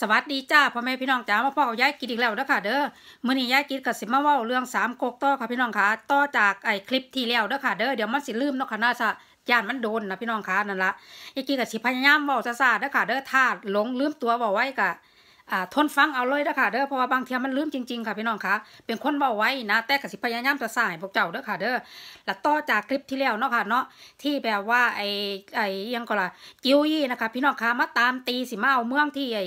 สวัสดีจ้าพ่อแม่พี่น้องจ้ามาพ่อกับยายกินอีกแล้วนะคะเด้อมื่อนี้ ยายกินกับสิมาว่าเรื่องสามโ๊กต่อค่ะพี่น้องคะต่อจากไอ้คลิปที่แล้วนะคะเด้อเดี๋ยวมันสิลืมเนาะค่ะน่าจะยานมันโดนนะพี่น้องคะนั่นละยายกินกับสิพยายามว่าซาซาเด้อค่ะเด้อธาตุหลงลืมตัวว่าไว้กะทนฟังเอาเลยนะคะเด้อเพราะว่าบางเทียมันลืมจริงๆค่ะพี่น้องคะเป็นคนเบาไว้นะแต่กสิพยายามจะสายพวกเจ้าเด้อค่ะเด้อแล้วต่อจากคลิปที่แล้วเนาะค่ะเนาะที่แบบว่า ไอ้ไอ้ยังก็ล่ะจิวยี่นะคะพี่น้องคะมาตามตีสิมาเอาเมืองที่ไอ้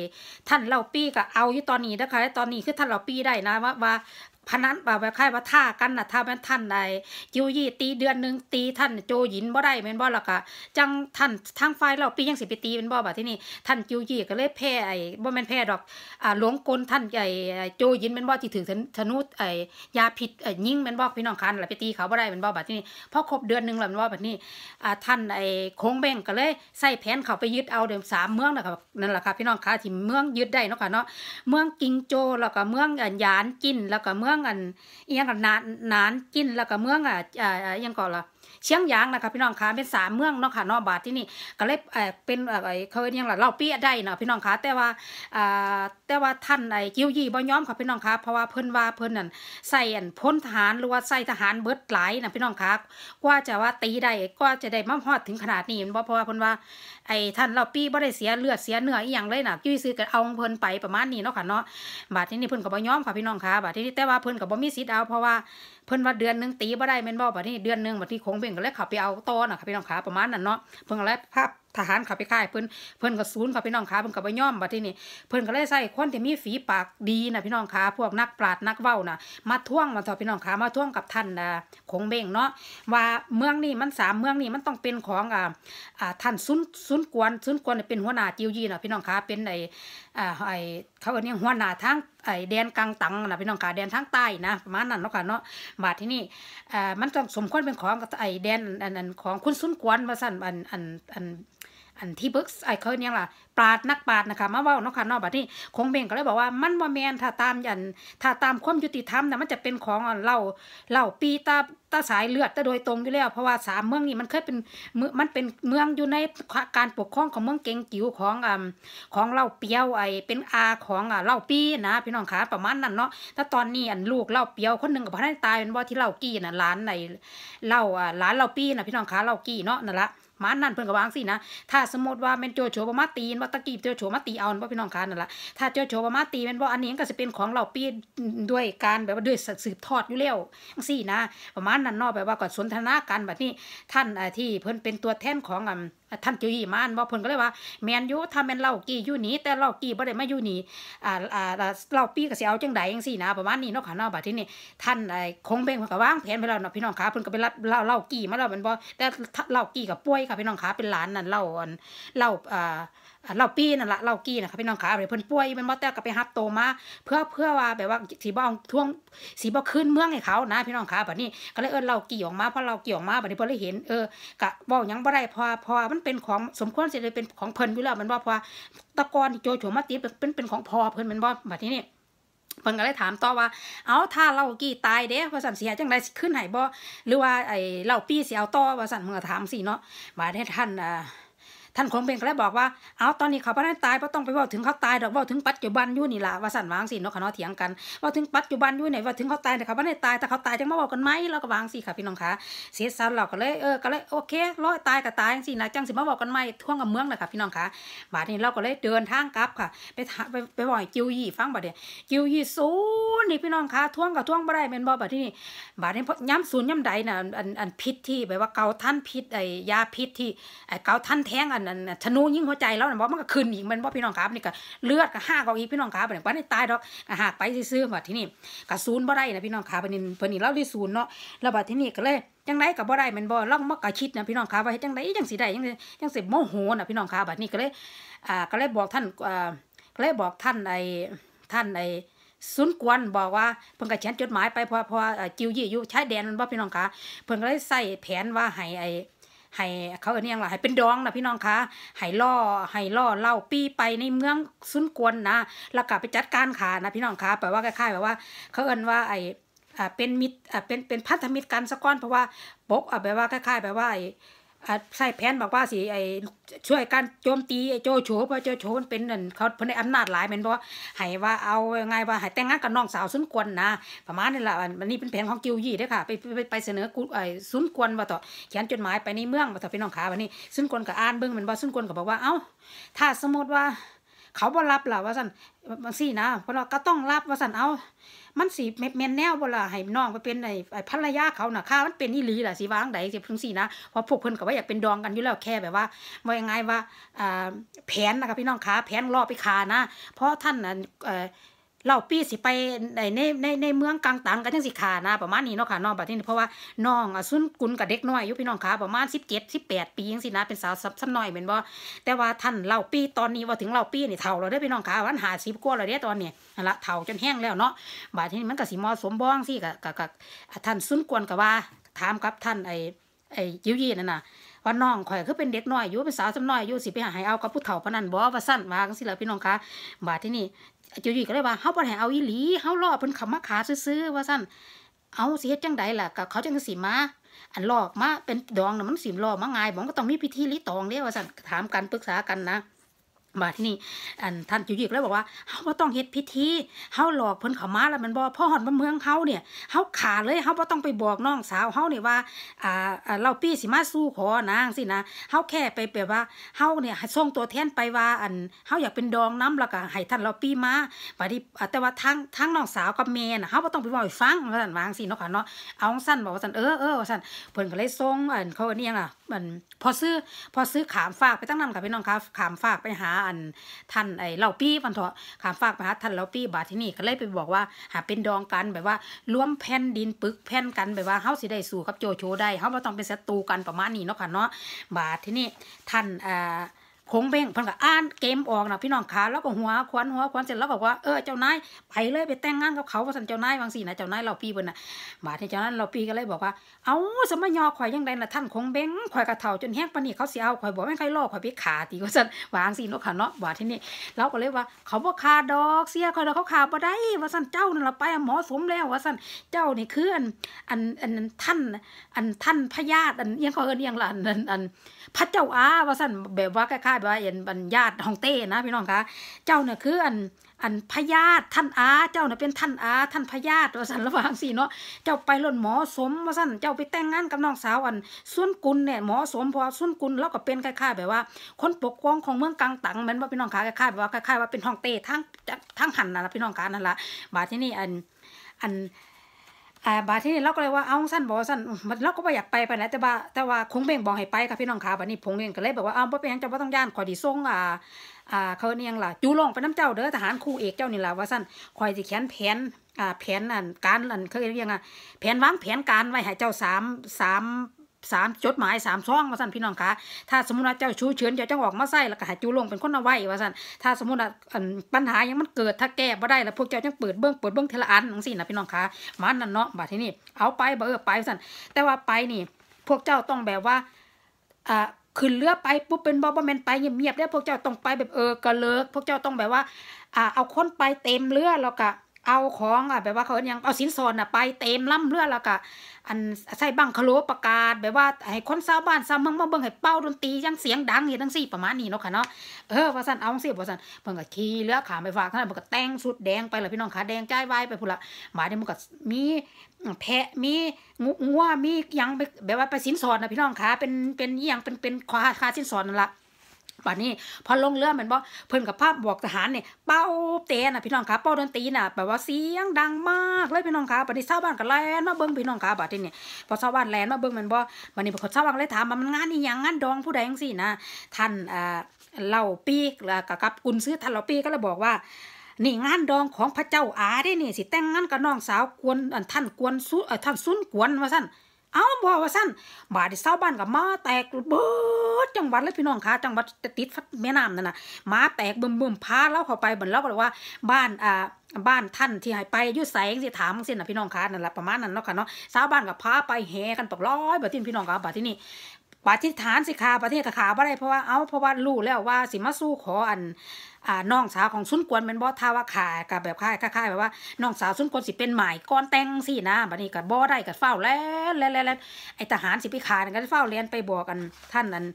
ท่านเล่าปี้ก็เอาอยู่ตอนนี้นะคะตอนนี้คือท่านเล่าปี้ได้นะว่าพนันป่าแบบครว่าท่ากันนะท่าแม่นท่านใดจิวยี่ตีเดือนหนึ่งตีท่านโจหยินบ่ได้แม่นบ่ละกะจังท่านทางไฟเราปียังสิบปีตีเป็นบ่บ่ที่นี่ท่านจิวยี่ก็เลยแพ้ไอ้บ่แม่นแพ้ดอกอ่าหลวงกลท่านไอ้โจหยินแม่นบ่ที่ถือธนูไอ้ยาผิดไอ้ยิงแม่นบ่พี่น้องคันละไปตีเขาบ่ได้แม่นบ่บ่ที่นี่พอครบเดือนหนึ่งแล้วแม่นบ่บ่ที่นี่อ่าท่านไอ้โค้งแบงก็เลยใส่แผนเขาไปยึดเอาเดิมสามเมืองนะครับนั่นแหละครับพี่น้องคะที่เมืองยึดได้เนาะค่ะเนาะเมืองกิงโจแล้วก็เมืองหยานจินแล้วก็เมืององอันยังกับนานนานกินแล้วก็เมืองอ่ะอ่ายังก่อนล่ะเชียงยางนะคะพี่น้องคะเป็นสามเมืองเนาะค่ะนอบาทที่นี่ก็เลยเออเป็นะอรเขาเรียกะไรเล่าเปี้ยได้เนาะพี่น้องคะแต่ว่าอ่าแต่ว่าท่านไอ้กิ้วยี่บ่ย้อมค่ะพี่น้องคะเพราะว่าเพิ่นว่าเพิ่นนั่นใส่อันพ้นทหาร หรือว่าใส่ทหารเบิดหลายนะพี่น้องคะกว่าจะว่าตีได้ก็จะได้มั่าฮอดถึงขนาดนี้เพราะว่าเพิ่นว่าไอ้ท่านเล่าปี้บ่ได้เสียเลือดเสียเนื้ออีหยังเลยนะกิ้วซื้อกันเอาเพิ่นไปประมาณนี้เนาะค่ะเนาะบาทที่นี่เพิ่นก็บ่ย้อมค่ะพี่น้องคะบาทที่นี่แต่ว่าเพิ่นก็บ่มีสิทธิ์เอาเพราะว่าเพิ่นว่าเดือนนึงตีบ่ได้แม่นบ่บัดนี้เดือนนึงบัดนี้คงเพิ่นก็เลยขับไปเอาต่อน่ะค่ะพี่น้องขาประมาณนั้นเนาะเพิ่นก็เลยภาพทหารเขาไปค่าย เพิ่นเพิ่นกับศูนย์เขาไปน้องขาเพิ่นกับไปย่อมบัดที่นี่เพิ่นก็เลยใส่คนที่มีฝีปากดีนะพี่น้องขาพวกนักปราดนักเว้านะมาท่วงมาถอพี่น้องขามาท่วงกับท่านนะคงเบ่งเนาะว่าเมืองนี่มันสามเมืองนี่มันต้องเป็นของอ่าอ่าท่านซุนซุนกวนซุนกวนเป็นหัวหน้าจิวยีนะพี่น้องขาเป็นในอ่าไอเขาเรียกหัวหน้าทั้งไอแดนกลางตังนะพี่น้องขาแดนทั้งใต้นะประมาณนั้นเนาะค่ะเนาะบาดที่นี่อ่ามันต้องสมควรเป็นของไอ้แดนอันอันของคุณซุนกวนมาสั่นอันอันอันอันที่เบิกไอ้เขาเนี่ยล่ะปาดนักปาดนะคะมาว่าเนาะค่ะนอกบัดนี้คงเบ่งก็เลยบอกว่ามันว่าแมนถ้าตามยันถ้าตามความยุติธรรมนะมันจะเป็นของเล่าเล่าปีตาตาสายเลือดตาโดยตรงอยู่แล้วเพราะว่าสามเมืองนี้มันเคยเป็นมันเป็นเมืองอยู่ในการปกครองของเมืองเก่งกิ๋วของอ่าของเลาเปียวไอเป็นอาของอ่าเลาปีนะ พี่น้องคะประมาณนั้นเนาะถ้าตอนนี้อันลูกเลาเปียวคนหนึ่งกับพระนายตายเป็นว่าที่เลากี้นะร้านในเลาอ่าร้านเลาปีนะพี่น้องคะเลากี้เนาะนั่นละมานั่นเพิ่นกบวางสินะ ถ้าสมมติว่าเป็นโจโฉบมาตีนว่าตะกีบโจโฉมาตีเอาว่าพี่น้องคานั่นแหละถ้าโจโฉบมาตีเป็นว่าอันนี้ก็จะเป็นของเราปีด้วยการแบบว่าด้วยสืบทอดอยู่แล้วสินะ ประมาณนั้นนอกแบบว่าก่อนสนทนาการแบบนี้ท่านที่เพิ่นเป็นตัวแทนของท่านจุยมานว่าเพิ่นก็เลยว่าแมนยูถ้าแมนเล่ากี่อยู่นี้แต่เล่ากี่บ่ได้มาอยู่นี้อ่าอ่าเล่าปีก็สิเอาจังไดจังซี่นะประมาณนี้เนาะค่ะเนาะบัดที่นี่ท่านไอ้คงเบ่งเพิ่นก็วางแผนไปแล้วเนาะพี่น้องค่ะเพิ่นก็ไปรับเล่าเล่ากี่มาแล้วมันบ่แต่เล่ากี่ก็ป่วยค่ะพี่น้องค่ะเป็นหลานนั่นเล่าอันเล่าอ่าเราปีนั่นละเรากี้นะคะพี่น้องขาอะไรเพิ่นป่วยเป็นมอเตอร์ก็ไปฮับโตมา เพื่อเพื่อว่าแบบว่าสีบ้องท่วงสีบ้องขึ้นเมืองให้เขา นะพี่น้องขาแบบนี้ก็เลยเออเรากี่ออกมาเพราะเรากี่ออกมาแบบนี้เพิ่นเลยเห็นเออกะบอกยังบ่ได้พอพอมันเป็นของสมควรเสร็จเลยเป็นของเพิ่นอยู่แล้วมันว่าพอตะกอนโจโฉมาตีเป็นเป็นของพอเพิ่นมันบ่แบบนี้นี่เพิ่นก็เลยถามต่อว่า เอาถ้าเรากี่ตายเด้ว่าสันเสียจังไรขึ้นไหนบ่หรือว่าไอเราปี้สียเอาต่อว่าสันเมื่อถามสิเนาะมาได้ท่านอ่าท่านคงเป็นก็เลยบอกว่า เอาตอนนี้เขาพนันตายเพราะต้องไปว่าถึงเขาตายดอกว่าถึงปัจจุบันยู่นี่ล่ะว่าสั่นวางสิเนาะขะเนาะเถียงกันว่าถึงปัจจุบันยู่ไหน ว่าถึงเขาตายแต่เขาพนันตาย แต่เขาตายจังมาบอกกันไหมเราก็วางสิค่ะพี่น้องคะเสียสันเราก็เลย เออ ก็เลยโอเค ร้อยตายก็ตายสินะจังสิมาบอกกันไหมท่วงกับเมืองเลยค่ะพี่น้องคะบาดนี้เราก็เลยเดินทางกลับค่ะ ไปไปไปบอกจิวยี่ฟังบาดเนี้ยจิวยี่ศูนย์นี่พี่น้องคะท่วงกับท่วงบ่ได้เป็นบ่บาดนี้บาดนี้ย้ำศูนย์ย้ำใดน่ะอันอันพิษที่แบบว่าเกาท่านพิษไอ้ยาพิษที่ไอ้เกาท่านแทงอันนั้นชนูยิ่งหัวใจแล้วนะบอกมันก็ขึ้นอีกมันบอกพี่น้องครับนี่ก็เลือดก็ห้าก็อีกพี่น้องครับเนี่ยวันนี้ตายดอกหากไปซื้อมาที่นี่ก็ศูนย์บ่ได้นะพี่น้องครับเป็นนีเพนนี่เล่าได้ศูนย์เนาะแล้วบัดที่นี่ก็เลยจังไรกับบ่ได้มันบ่ล่องมักะคิดนะพี่น้องครับว่าจังไรยังสีได้ยังยังสพโมโหนะพี่น้องครับบันี้ก็เลยอ่าก็เลยบอกท่านอ่าก็เลยบอกท่านไอ้ท่านไอ้สุนกวนบอกว่าเพิ่งกระเช้นจดหมายไปเพราะเพราะจิวยี่อยู่ช้แดนมันบ่พี่น้องคะเพิ่งก็เลยใส่แผนว่าให้ไอ้ให้เขาเอนี่ยังละให้เป็นดองนะพี่น้องคะให้ล่อให้ล่อ เล่าปีไปในเมืองซุนกวนนะแล้วก็ไปจัดการขานะพี่น้องคะแปลว่าคล้ายๆแบบว่าเขาเอิ้นว่า ไอ้เป็นมิตรเป็น เป็นพันธมิตรกันสะก้อนเพราะว่าปกแปลว่าคล้ายๆแบบว่าไอ้ใช่แผนบอกว่าสิไอช่วยการโจมตีไอโจโฉเพราะโจโฉมันเป็นนั่นเขาเพราะในอำนาจหลายเม็นา่ให้ว่าเอาไงว่าให้แต่งงานกับน้องสาวซุนกวนนะ ประมาณนี้แหละอันนี้เป็นแผนของกิวยี่ด้ยค่ะ ไปไปเสนอกูไอซุนกวนว่าต่อเขียนจดหมายไปในเมืองว่าต่อพป่น้องขาวันนี้ซุนกวนกับอ่านเบิ่งหมอนว่าซุนกวนก็บอกว่าเอ้า ถ้าสมมติว่า เขาบ่รับล่ะว่าสันบางสี่นะเพราะเราก็ต้องรับว่าสันเอามันสีแมนแนวบล่ะ ให้น้องไปเป็นไอ้ภรรยาเขาน่ะค่ามันเป็นอีหลีล่ะสีวางใดสิพึ่งสีนะเพราะพวกเพื่อนกบว่า อยากเป็นดองกันอยู่แล้วแค่แบบว่าว่ายังไงว่าแผนนะคะพี่น้องขาแผนรอไปขานะ เพราะท่านน่ะเราปีสิไปในในในเมืองกลางตังกันทั้งสิขานะประมาณนี้เนาะค่ะน้องบัดนี้เพราะว่าน้องอสุนกุลกับเด็กน้อยอยุพี่น้องค่ะประมาณสิบเจ็ดสิบแปดปียังสินะเป็นสาวซ้ำน้อยเหมือนว่าแต่ว่าท่านเราปีตอนนี้ว่าถึงเราปีนี่เท่าเราได้พี่น้องค่ะวันหาสิบกว่าเราได้ตอนนี้ละเท่าจนแห้งแล้วเนาะบัดนี้มันกับสีมอสมบ้องสิกับกับท่านสุนกวนกับว่าถามกับท่านไอ้ไอ้ยิ้วยี่นั่นน่ะว่าน้องข่อยคือเป็นเด็กน้อยอยู่เป็นสาวสำน้อยอยู่สิไปหาให้เอากับผู้เฒ่าพนันบ่ว่าสั้นว่ากังซี่ลพี่น้องคะบาดที่นี่เจ้าวยุยก็เลยว่า เขาบ่ไห้เอาอีหลีเขารอเพิ่นขับมาขาซื้อว่าสั้นเอาสิเฮ็ดจังไดล่ะกับเขาจังสิมา อันลอกมาเป็นดองน่ะมันสิมลอกมาง่ายบ่มก็ต้องมีพิธีลิตองเด้ว่าสั่นถามกันปรึกษากันนะมาที่นี่ อันท่านจิ๋วจยิกเลยบอกว่า เฮาบ่ต้องเฮ็ดพิธี เฮาหลอกเพิ่นเขามาแล้วมันบ่พ่อหอนบ่เมืองเฮาเนี่ย เฮาขาเลย เฮาบ่ต้องไปบอกน้องสาว เฮาเนี่ยว่า อ่าเราปี้สิมาสู้ขอนางสินะ เฮาแค่ไปแบบว่า เฮาเนี่ยส่งตัวแทนไปว่า อัน เฮาอยากเป็นดองน้ำแล้วก็ให้ท่านเราปี้มาบัดนี้แต่ว่าทางทางน้องสาวกับแม่น่ะเฮาบ่ต้องไปบอกให้ฟัง ว่าซั่นวางสิเนาะค่ะเนาะ เอาซั่นบอกว่าซั่นเออเออว่าซั่นเพิ่นก็เลยส่ง อันเขาเนี่ยล่ะมันพอซื้อพอซื้อขามฝากไปตั้งนำกับพี่น้องครับขามฝากไปหาอันท่านไอ้เล่าปี้ฟันเถาะขามฝากไปหาท่านเล่าปี้บาทที่นี่ก็เลยไปบอกว่าหาเป็นดองกันแบบว่าร่วมแผ่นดินปึกแผ่นกันแบบว่าเฮาสิได้สู่กับโจโฉได้เฮาบ่ต้องเป็นศัตรูกันประมาณนี้เนาะค่ะเนาะบาทที่นี่ท่านอ่าคงเบ่งพันกับอ่านเกมออกนะพี่น้องขาแล้วก็หัวควันหัวควันเสร็จแล้วบอกว่าเออเจ้านายไปเลยไปแต่งงานกับเขาว่าสันเจ้านายบางสี่นะเจ้านายเราปีบนน่ะบาที่เจ้านายเราปีก็เลยบอกว่าเอาสมัยยอข่อยยังไดละท่านคงเบ้งข่อยกระเถาจนแห้งปนิีเขาเสียเอาข่อยบอกไม่ใครล่อข่อยไปขาตีก็สันวางสี่นกขาเนาะบาทที่นี่เราก็เลยว่าเขาบ่ขาดอกเสียข่อยเลาเขาขาบ่ได้ ว่าสันเจ้านั่นเ่ะไปหมอสมแล้วว่าสันเจ้านี่คืออันอันอันท่านอันท่านพญาตอันยังเขาเอิ้นยังลาะอันอันพระเจ้าอาว่าสั่นแบบว่าคล้ายๆแบบว่าเอ็นบรรญาติฮองเต้นะพี่น้องคะเจ้าเนี่ยคืออันอันพญาติท่านอาเจ้าเนี่ยเป็นท่านอาท่านพญาติว่าสันระหว่างสี่เนาะเจ้าไปล่นหมอสม ว่าสั่นเจ้าไปแต่งงานกับน้องสาวอันสุนกุลเนี่ยหมอสมพอสุนกุลแล้วก็เป็นคล้ายๆแบบว่าคนปกครองของเมืองกลางตังมันว่าพี่น้องคะคล้ายๆแบบว่าคล้ายๆว่าเป็นฮองเต้ทั้งทั้งหันนั่นแหละพี่น้องคะนั่นแหละบาทที่นี่อันอันอ่าบาที่นี่เราก็เลยว่าเอาสั้นบอกสั้นมันเราก็ไม่อยากไปไปไหนแต่ว่าแต่ว่าคงเบ่งบอกให้ไปค่ะพี่น้องขาบันนี้ผงเองก็เลยบบกว่าเอาาะเป็นยังจะว่าต้องย่านขอดีส่งอ่าอ่าเขาเนียงล่ะจูลงไปน้ำเจ้าเด้อทหารคู่เอกเจ้านี่ล่ะว่าสั้นคอยจะแขนแผนอ่าแผนอันการอันเขาเรียกยังไงแผนวางแผนการไว้ให้เจ้าสามสามสามจดหมายสามซองว่าสั่นพี่น้องคะถ้าสมมติว่าเจ้าชู้เฉินเจ้าจังออกมาใส่แล้วก็หาจูลงเป็นคนเอาไว้ว่าสั่นถ้าสมมติว่าปัญหายังมันเกิดถ้าแก้บ่ได้แล้วพวกเจ้าจังเปิดเบื้องเปิดเบื้องเทละอันนังสินะพี่น้องคะมันนั่นเนาะบาที่นี่เอาไปบ่เออไปสั่นแต่ว่าไปนี่ พวกเจ้าต้องแบบว่าอ่าขึ้นเรือไปปุ๊บเป็นบอบแมนไปเงียบๆแล้วพวกเจ้าต้องไปแบบเออกระเลิกพวกเจ้าต้องแบบว่าอ่าเอาคนไปเต็มเรือแล้วก็เอาของอ่ะแบบ ว่าเขานย่ยงเอาสินสอดอ่ะไปเต็มล่ำเลือแล้วก็อันใส่บังคโลประกาศแบบ ว่า ให้คนชาว บ้านชาวเมืองมาเบิ่งให้เป้าดนตรียังเสียงดังอย่างทั้งสี่ประมาณ นี้เนาะค่ะเนาะเออว่าสันเอาสิว่าสันเพิ่งก็ขี่เลือขาไปฝากท่านเพิ่งก็ แต่งสุดแดงไปเละพี่น้องขาแดงจไายว้ไปพุ่นละหมายเดี๋ยวมันก็มีแพะมีงูงัวมียังไปแบบว่าไปสินสอดนะพี่น้องขาเป็นเป็นยังเป็นเป็นคาคาสินสอดนั่นละปัดนี้พอลงเรือมันบอกเพิ่นกับภาพบอกทหารเนี่ยเป้าเตะน่ะพี่น้องคาเป้าดนตรีน่ะแบบว่าเสียงดังมากเลยพี่น้องคาบัดนี้ชาวบ้านก็แลนมาเบิ่งพี่น้องคาบัดนี้เนี่ยพอชาวบ้านแลนมาเบิ่งมันบอกบัดนี้พอชาวบ้านเลยถามว่ามันงานนี่ยังงานดองผู้ใดจังซี่นะท่านอ่าเล่าปีกกับกับกุนซื้อท่านเล่าปีก็เลยบอกว่านี่งานดองของพระเจ้าอาได้นี่ สิแต่งงานกับน้องสาวกวนท่านกวนซุท่านซุนกวนว่าสั่นเอาบ่ว่าสั้นบาดที่เศร้าบ้านกับมาแตกเบิดจังหวัดเลยพี่น้องคะจังหวัดติดแม่น้ำนั่นน่ะ มาแตกเบิ่มบึมพาเลาเข้าไปเหมือนเราก็เลยว่า บ้านอ่าบ้านท่านที่หายไปยุดแสงสิถามเส้นนะพี่น้องคะนั่นแหละประมาณนั้นเนาะค่ะเนาะเสาบ้านกับพาไปแห่กันปกร้อยบาดที่พี่น้องคะบาดที่นี่ปฏิฐานสิคาประเทศขาบ่ได้เพราะว่าเอาเพราะว่ารู้แล้วว่าสิมาสู้ขออันอ่าน้องสาวของซุนกวนเป็นบอท่าว่าขายกับแบบค่ายค่ายแบบว่าน้องสาวซุนกวนสิเป็นหมายก้อนแตงสินะบัดนี้กับบอได้กับเฝ้าแล้วแล้วแล้วไอทหารสิไปขายกันเฝ้าเรียนไปบอกกันท่านนั้น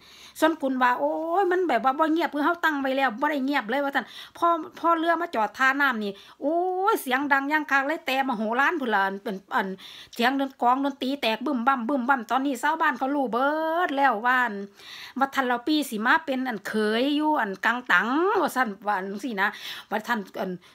ซุนกุนว่า โอ้ยมันแบบว่าบ่เงียบเพื่อเขาตั้งไว้แล้วบ่ได้เงียบเลยว่าท่านพ่อพ่อเรือมาจอดท่าน้ำนี่ โอ้ยเสียงดังย่างคางเลยแต่มาโหร้านพุันเป็นอันเสียงดนกองดนตรีแตกบึ้มบั่มบึ้มบั่มตอนนี้ชาวบ้านเขาลู่เบิดแล้วว่านว่าทันเราปีสิมาเป็นอันเคยอยู่อันกังตังว่าท่านว่าสินะบัดทัน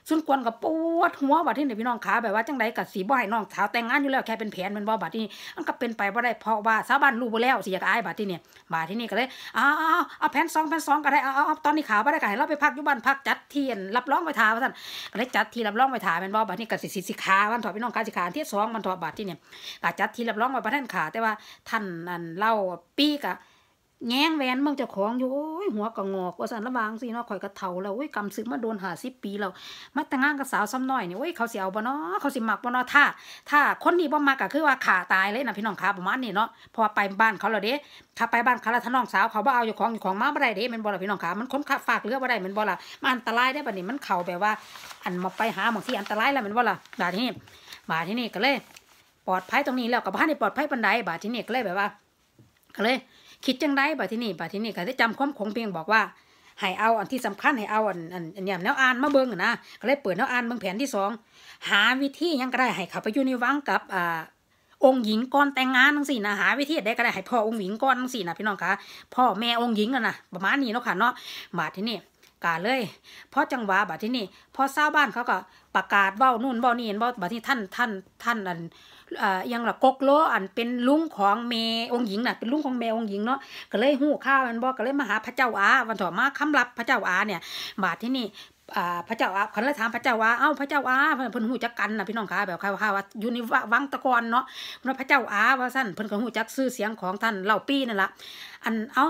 สุนกวนกับปวดหัวบัดที่ไหนพี่น้องขาแบบว่าจังไรกับสีบ่ให้น้องสาวแต่งงานอยู่แล้วแค่เป็นแผนมันบ่บัดที่อันก็เป็นไปว่ได้เพราะว่าสาวบ้านรู้ไปแล้วสิอยากอายบัดที่เนี่ยบัดที่นี่ก็เลยอ้าวเอาแผนสองแผนสองก็ได้เอาตอนนี้ขาบ่ได้ก็ให้เราไปพักอยู่บ้านพักจัดเทียนรับรองไปทาาท่านก็เลยจัดที่รับรองไปทาเป็นบ่บัดนี้กัสสิสิขาวันถอดพี่น้องขาสิขาที่สองมันถอดบัดที่เนี่ยก็จัดที่รับรองไว้บ่ท่านขาแต่ว่าท่านนั่นเล่าปีกะแง้งแวนั่งเจ้าของอยู่โอ้ยหัวก็งอกว่าสันระบางสิเนาะข่อยกระเทาแล้วโอ้ยกำซึมมาโดนหาสิปีแล้วมาแต่งงานกับสาวซ้ำน้อยนี่โอ้ยเขาเสียวบ่เนาะเขาสิมักบ่เนาะถ้า ถ้าคนนี้บ่มักก็คือว่าขาตายเลยนะพี่น้องขาประมาณนี้เนาะพอไปบ้านเขาแล้วเด้ถ้าไปบ้านเขาแล้วถ้าน้องสาวเขาบ่เอาอยู่ของอยู่ของมาบ่ได้เด้มันบ่ละพี่น้องขามันคนขาฝากเรือบ่ได้มันบ่ละมันอันตรายได้บัดนี้มันเข่าแบบว่า อันมาไปหาบางที่อันตรายแล้วมันบ่ละบาดที่นี่บาดที่นี่ก็เลย ปลอดภัยตรงนี้แล้วกับบ้านนี่ปลอดภัยปันใดบาดที่นี่ก็เลยแบบว่าก็เลยคิดจังได้บัดที่นี่บัดที่นี่ก็ได้จำความคงเพียงบอกว่า ให้เอาอันที่สำคัญให้เอาอันอันอันเนี่ยแนวอ่านมาเบิ้งนะก็เลยเปิดแนวอ่านเบิ้งแผนที่สองหาวิธียังก็ได้ให้เขาไปอยู่ในวังกับอ่าองค์หญิงก่อนแต่งงานทั้งสี่นะหาวิธีได้ก็ได้ให้พ่อองค์หญิงก่อนทั้งสี่นะพี่น้องคะพ่อแม่องค์หญิงกันนะประมาณนี้เนาะค่ะเนาะมาที่นี่กาเลยพอจังหวะบาดที่นี่พอเศร้าบ้านเขาก็ประกาศเบ้านู่นเบ้านี่เบ้าบาดที่ท่านท่านท่านอันยังหลักกโลอันเป็นลุงของเมองหญิงน่ะเป็นลุงของเมองหญิงเนาะก็เลยหู้ข้าวมันบอกก็เลยมาหาพระเจ้าอาวันถ่อมาคำรับพระเจ้าอาเนี่ยบาทที่นี่พระเจ้าอาขันละถามพระเจ้าอาเอ้าพระเจ้าอาเพิ่นหูจักกันนะพี่น้องคะแบบใครว่าว่าอยู่ในวังตะกอนเนาะพระเจ้าอาว่าสั้นเพิ่นก็หูจักซื้อเสียงของท่านเล่าปีนั่นละอันเอ้า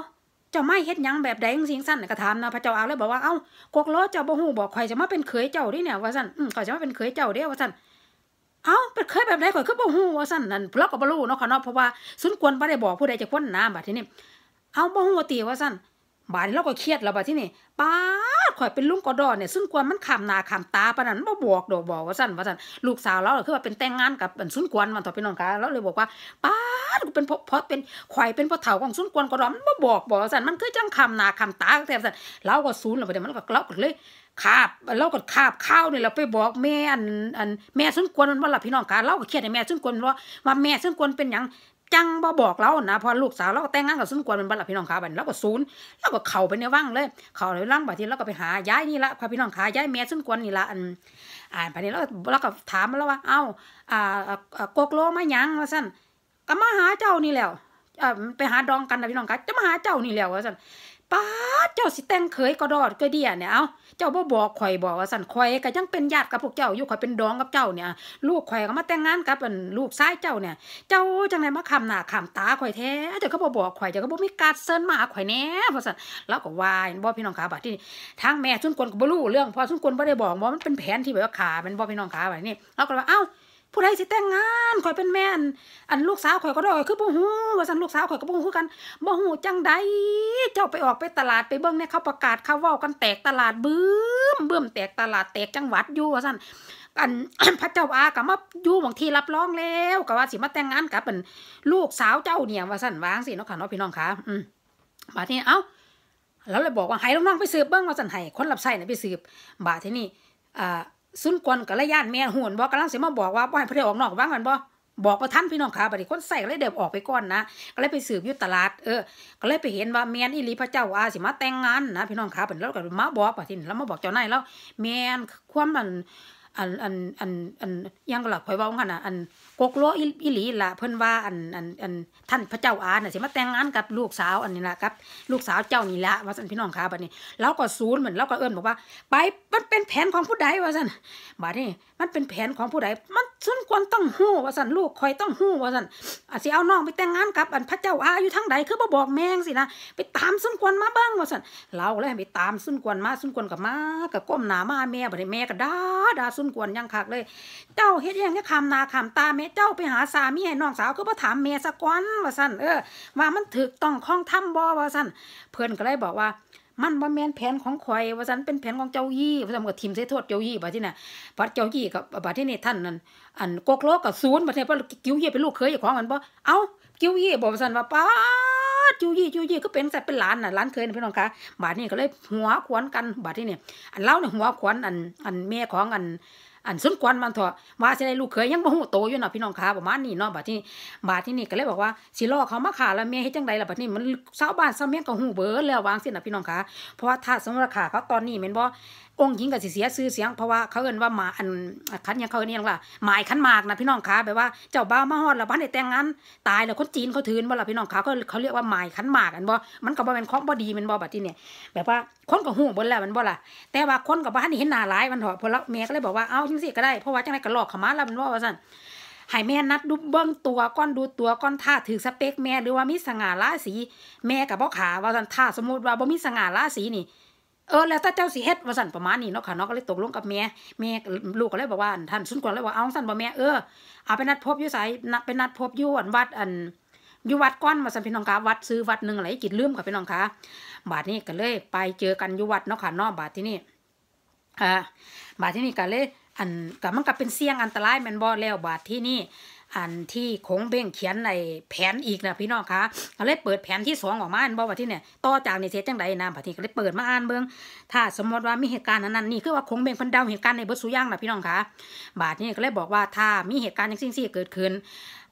เจ้าไม่เฮ็ดยังแบบใดจังสิงสั้นก็ถามนะพระเจ้าอาเลยบอกว่าเอ้ากกล้อเจ้าบ่หูบอกใครจะมาเป็นเขยเจ้าดิเนี่ย ว่าสั้นอืมใครจะมาเป็นเขยเจ้าเด้ว่าสั้นเอาเป็นเคยแบบไหนข่อยคือบ่หูว่าสั้นนั่นเราก็บ่รู้เนาะค่ะเนาะเพราะว่าสุนกวนบ่ได้บอกผู้ใดจะคนน้ำบัดทีนี้เอาบ่หูว่าตีว่าสั้นบาดนี้เราก็เครียดแล้วบัดที่นี่ป้าข่อยเป็นลุงกอดอเนี่ยสุนกวนมันขามหน้าขามตาปานนั้นบ่บอกดอกบอกว่าสั้นว่าสั้นลูกสาวเราคือว่าเป็นแต่งงานกับอนุนกวนมันต่อพป่น้องค่ะเราเลยบอกว่าป้าเป็นเพราะเป็นข่อยเป็นพ่อเฒ่าของสุนกวนกอดอมันบ่บอกบอกว่าสั้นมันคือจังขามหน้าขามตาแต่สั้นเราก็ซูนเรแล้วบัดนี้มันก็เลาะก็เลยคาบเราก็คาบข้าวนี่เราไปบอกแม่อันอันแม่ึุนกวนมันว่าลับพี่น้องกาเราก็เครียดในแม่ึุนกวนว่าว่าแม่ึุนกวนเป็นอยังจังบ่บอกเรานะพอลูกสาวเราก็แต่งงานกับึุนกวนมันบ่าหลับพี่น้องขาบันเราก็ศูนย์เราก็เข่าไปในว่างเลย เข่าในว่างบางทีเราก็ไปหาย้ายนี่ละพอพี่น้องขาย้ายแม่ึุนกวนนี่ละอัน อ่านไปนี่เราเราก็ถามมันแล้วว่า เอ้าอ่าโกกโลมายังว่าสั้นก็มาหาเจ้านี่แล้วไปหาดองกันนะพี่น้องขาจะมาหาเจ้านี่แล้วว่าสั้นป้าเจ้าสิแต่งเคยก็ดอดก็เดียเนี่ยเอาเจ้าบ่บอกข่อยบอกว่าสันข่อยก็ยังเป็นญาติกับพวกเจ้าอยู่ข่อยเป็นดองกับเจ้าเนี่ย ลูกข่อยก็มาแต่งงานกับลูกชายเจ้าเนี่ยเจ้าจังไรมาคำหน้าคำตาข่อยแท้เจ้าก็บ่บอกข่อยเจ้าก็บ่มีการเซินมาข่อยแน่เพราะสันแล้วก็วายบ่พี่น้องขาบัดที่ทางแม่ชุนกวนก็บ่รู้เรื่องพอชุนกวนบ่ได้บอกว่ามันเป็นแผนที่แบบว่าขาเป็นบ่พี่น้องขาบัดนี่เราก็ว่าเอ้าผู้ใดสิแต่งงานข่อยเป็นแม่น อันลูกสาวข่อยก็ได้คือบ่ฮู้ว่าซั่นลูกสาวข่อยก็บ่ฮู้คกันบ่ฮู้จังได๋เจ้าไปออกไปตลาดไปเบิ่งเนี่ยเขาประกาศเขาเว้ากันแตกตลาดบื้มบื้มแตกตลาดแตกจังหวัดอยู่ว่าซั่นอันพระเจ้าอาก็มาอยู่บางทีรับรองแล้วก็ว่าสิมาแต่งงานกับเป็นลูกสาวเจ้าเนี่ยว่าซั่นวางสิเนาะค่ะเนาะพี่น้องค่ะอืมบาดนี้เอ้าแล้วเลยบอกว่าให้น้องๆไปสืบเบิ่งว่าซั่นให้คนรับใช้น่ะไปสืบ บาดทีนี้อ่าซุนกวนกับระยานแม่หุ่นบอกกำลังเสียมาบอกว่าบ่ให้พระเดออกนอกว่างกันบ่บอกว่าท่านพี่น้องขาบัดนี้คนใส่ก็เลยเดบออกไปก่อนนะก็เลยไปสืบยุตลาดเออก็เลยไปเห็นว่าเมียนอิลีพระเจ้าอาสิมาแต่งงานนะพี่น้องขาบัดแล้วก็มาบอกปะทินแล้วมาบอกเจ้านายแล้วเมียนความมันอันอันอันอันยังก็หลับคอยเว่าง้นน่ะอันกกโลออิลีล่ะเพื่อนว่าอันอันอันท่านพระเจ้าอาน่ะสิมาแต่งงานกับลูกสาวอันนี้ล่ะกับ ลูกสาวเจ้านี่ล่ะว่าสันพี่น้องคาบัดนี้เราก็ศูนย์เหมือนเราก็เอิ้นบอกว่า ไปมันเป็นแผนของผู้ใดว่าสันบัดนี้มันเป็นแผนของผู้ใดมันสนควรต้องหู้ว่าสันลูกคอยต้องหู้ว่าสันอาสิเอาน้องไปแต่งงานกับ อันพระเจ้าอาอยู่ทั้งใดคือมาบอกแมงสินะไปตามสนควรมาบ้างว่าสันเราเลยไปตามสนควรมาสนควรกับมากับก้มหนามาแม่บัดนี้แม่ก็ด่าด่าสนนกวนยังคักเลย เจ้าเฮ็ดยังแค่คำนาคำตาแม่ เจ้าไปหาสามีให้น้องสาวก็มาถามเมสะกอนว่าสั่นเออ ว่ามันถึกต้องคล้องท้ำบอว่าสั่นเพื่อนก็เลยบอกว่า มันบ่แม่นแผนของข่อย ว่าสั่นเป็นแผนของเจ้ายี่ว่าสั่นก็ทิมใส่โทษเจ้ายี่บัดที่น่ะบัดเจ้ายี่กับบัดที่นี่ท่านนั่น อันกกโลกกับศูนย์บัดนี้เพราะกิ้วเยียเป็นลูกเคยของมันบ่เอ้ากิ้วยี่บอกสันว่าป้าจิ้วยี่จิ้วยี่ก็เป็นแซ่เป็นหลานน่ะหลานเคยนะพี่น้องคะ บาดนี้ก็เลยหัวขวนกันบาดที่เนี่ยอันเล่าเนี่ยหัวขวนอันอันแม่ของอันอันสุนควันมันเถอะม่าจะไดลูกเคยยังบ่หูโตอยู่นะพี่น้องคะประมาณนี้เนาะบาดที่บาดที่นี่ก็เลยบอกว่าสิล่อเขามาขาแล้วเมียห้จังไดล่ะบาดนี้มันเศร้าบ้านเศร้าเมีก็หูเบิดแล้ววางสินะพี่น้องคะเพราะว่าถ้าสมราคาเขาตอนนี้เหม็นบ่องค์หญิงก็สิเสียซื้อเสียงเพราะว่าเขาเอินว่าหมาอันคันยังเขาเอียนยังล่ะหมายคันมากนะพี่น้องขาแปลว่าเจ้าบ่าวมาฮอดแล้วบ้านในแต่งงานตายแล้วคนจีนเขาถือว่าล่ะพี่น้องาเก็เขาเรียกว่าหมายคันมากอันบ่ มันก็บ่เป็นของบ่ดีมันบ่บัที่เนี่ยแบบว่าคนก็หูบนแล้วมันบ่ล่ะแต่ว่าคนกับนทีนเห็นหน้าหลายมันเถอะพอแล้วแม่ก็เลยบอกว่าเอาจังสีก็ได้เพราะว่าจังไรก็หลอกขมมาแล้วมันบ่ว่าสั่นให้แม่นัดดูเบิ้งตัวก้อนดูตัวก้อนท่าถือสเปคแม่หรือว่ามีสง่าราศีแม่กับบ่ขาว่าั่นท่าสมมติว่าบ่มีสง่าราศีนี่เออแล้วถ้าเจ้าสีเฮ็ดว่าสั่นประมาณนี้เนาะค่ะเนาะก็เลยตกลงกับเมียเมียลูกก็เลยบอกว่าท่านสุนกรเลยบอกเอาสั่นบ่แม่เออเอาไปนัดพบอยู่สยนัดไปนัดพบอยู่ันวัด อันอยู่วัดก้อนมาสัมพี่น้องคะวัดซื้อวัดหนึ่งอะไรกิจลืมค่ะพี่น้องคะบาทนี้ก็เลย ไปเจอกันอยู่วัดเนาะค่ะเนาะบาทที่นี่อ่าบาทที่นี่ก็เลย อันกับมันก็เป็นเสี่ยงอันตรายแมนบอแล้วบาทที่นี่อันที่คงเพ่งเขียนในแผนอีกนะพี่น้องคะก็เลยเปิดแผนที่สองออกมาอ่านบอกว่าที่เนี่ยต่อจากในเซตจังไดนะพัดทีก็เลยเปิดมาอ่านเบื้องถ้าสมมติว่ามีเหตุการณ์นั้นนี่คือว่าคงเพ่งพันเดาเหตุการณ์ในบทสุย่างนะพี่น้องคะบาทนี่ก็เลยบอกว่าถ้ามีเหตุการณ์อย่างสิ่งซี่เกิดขึ้น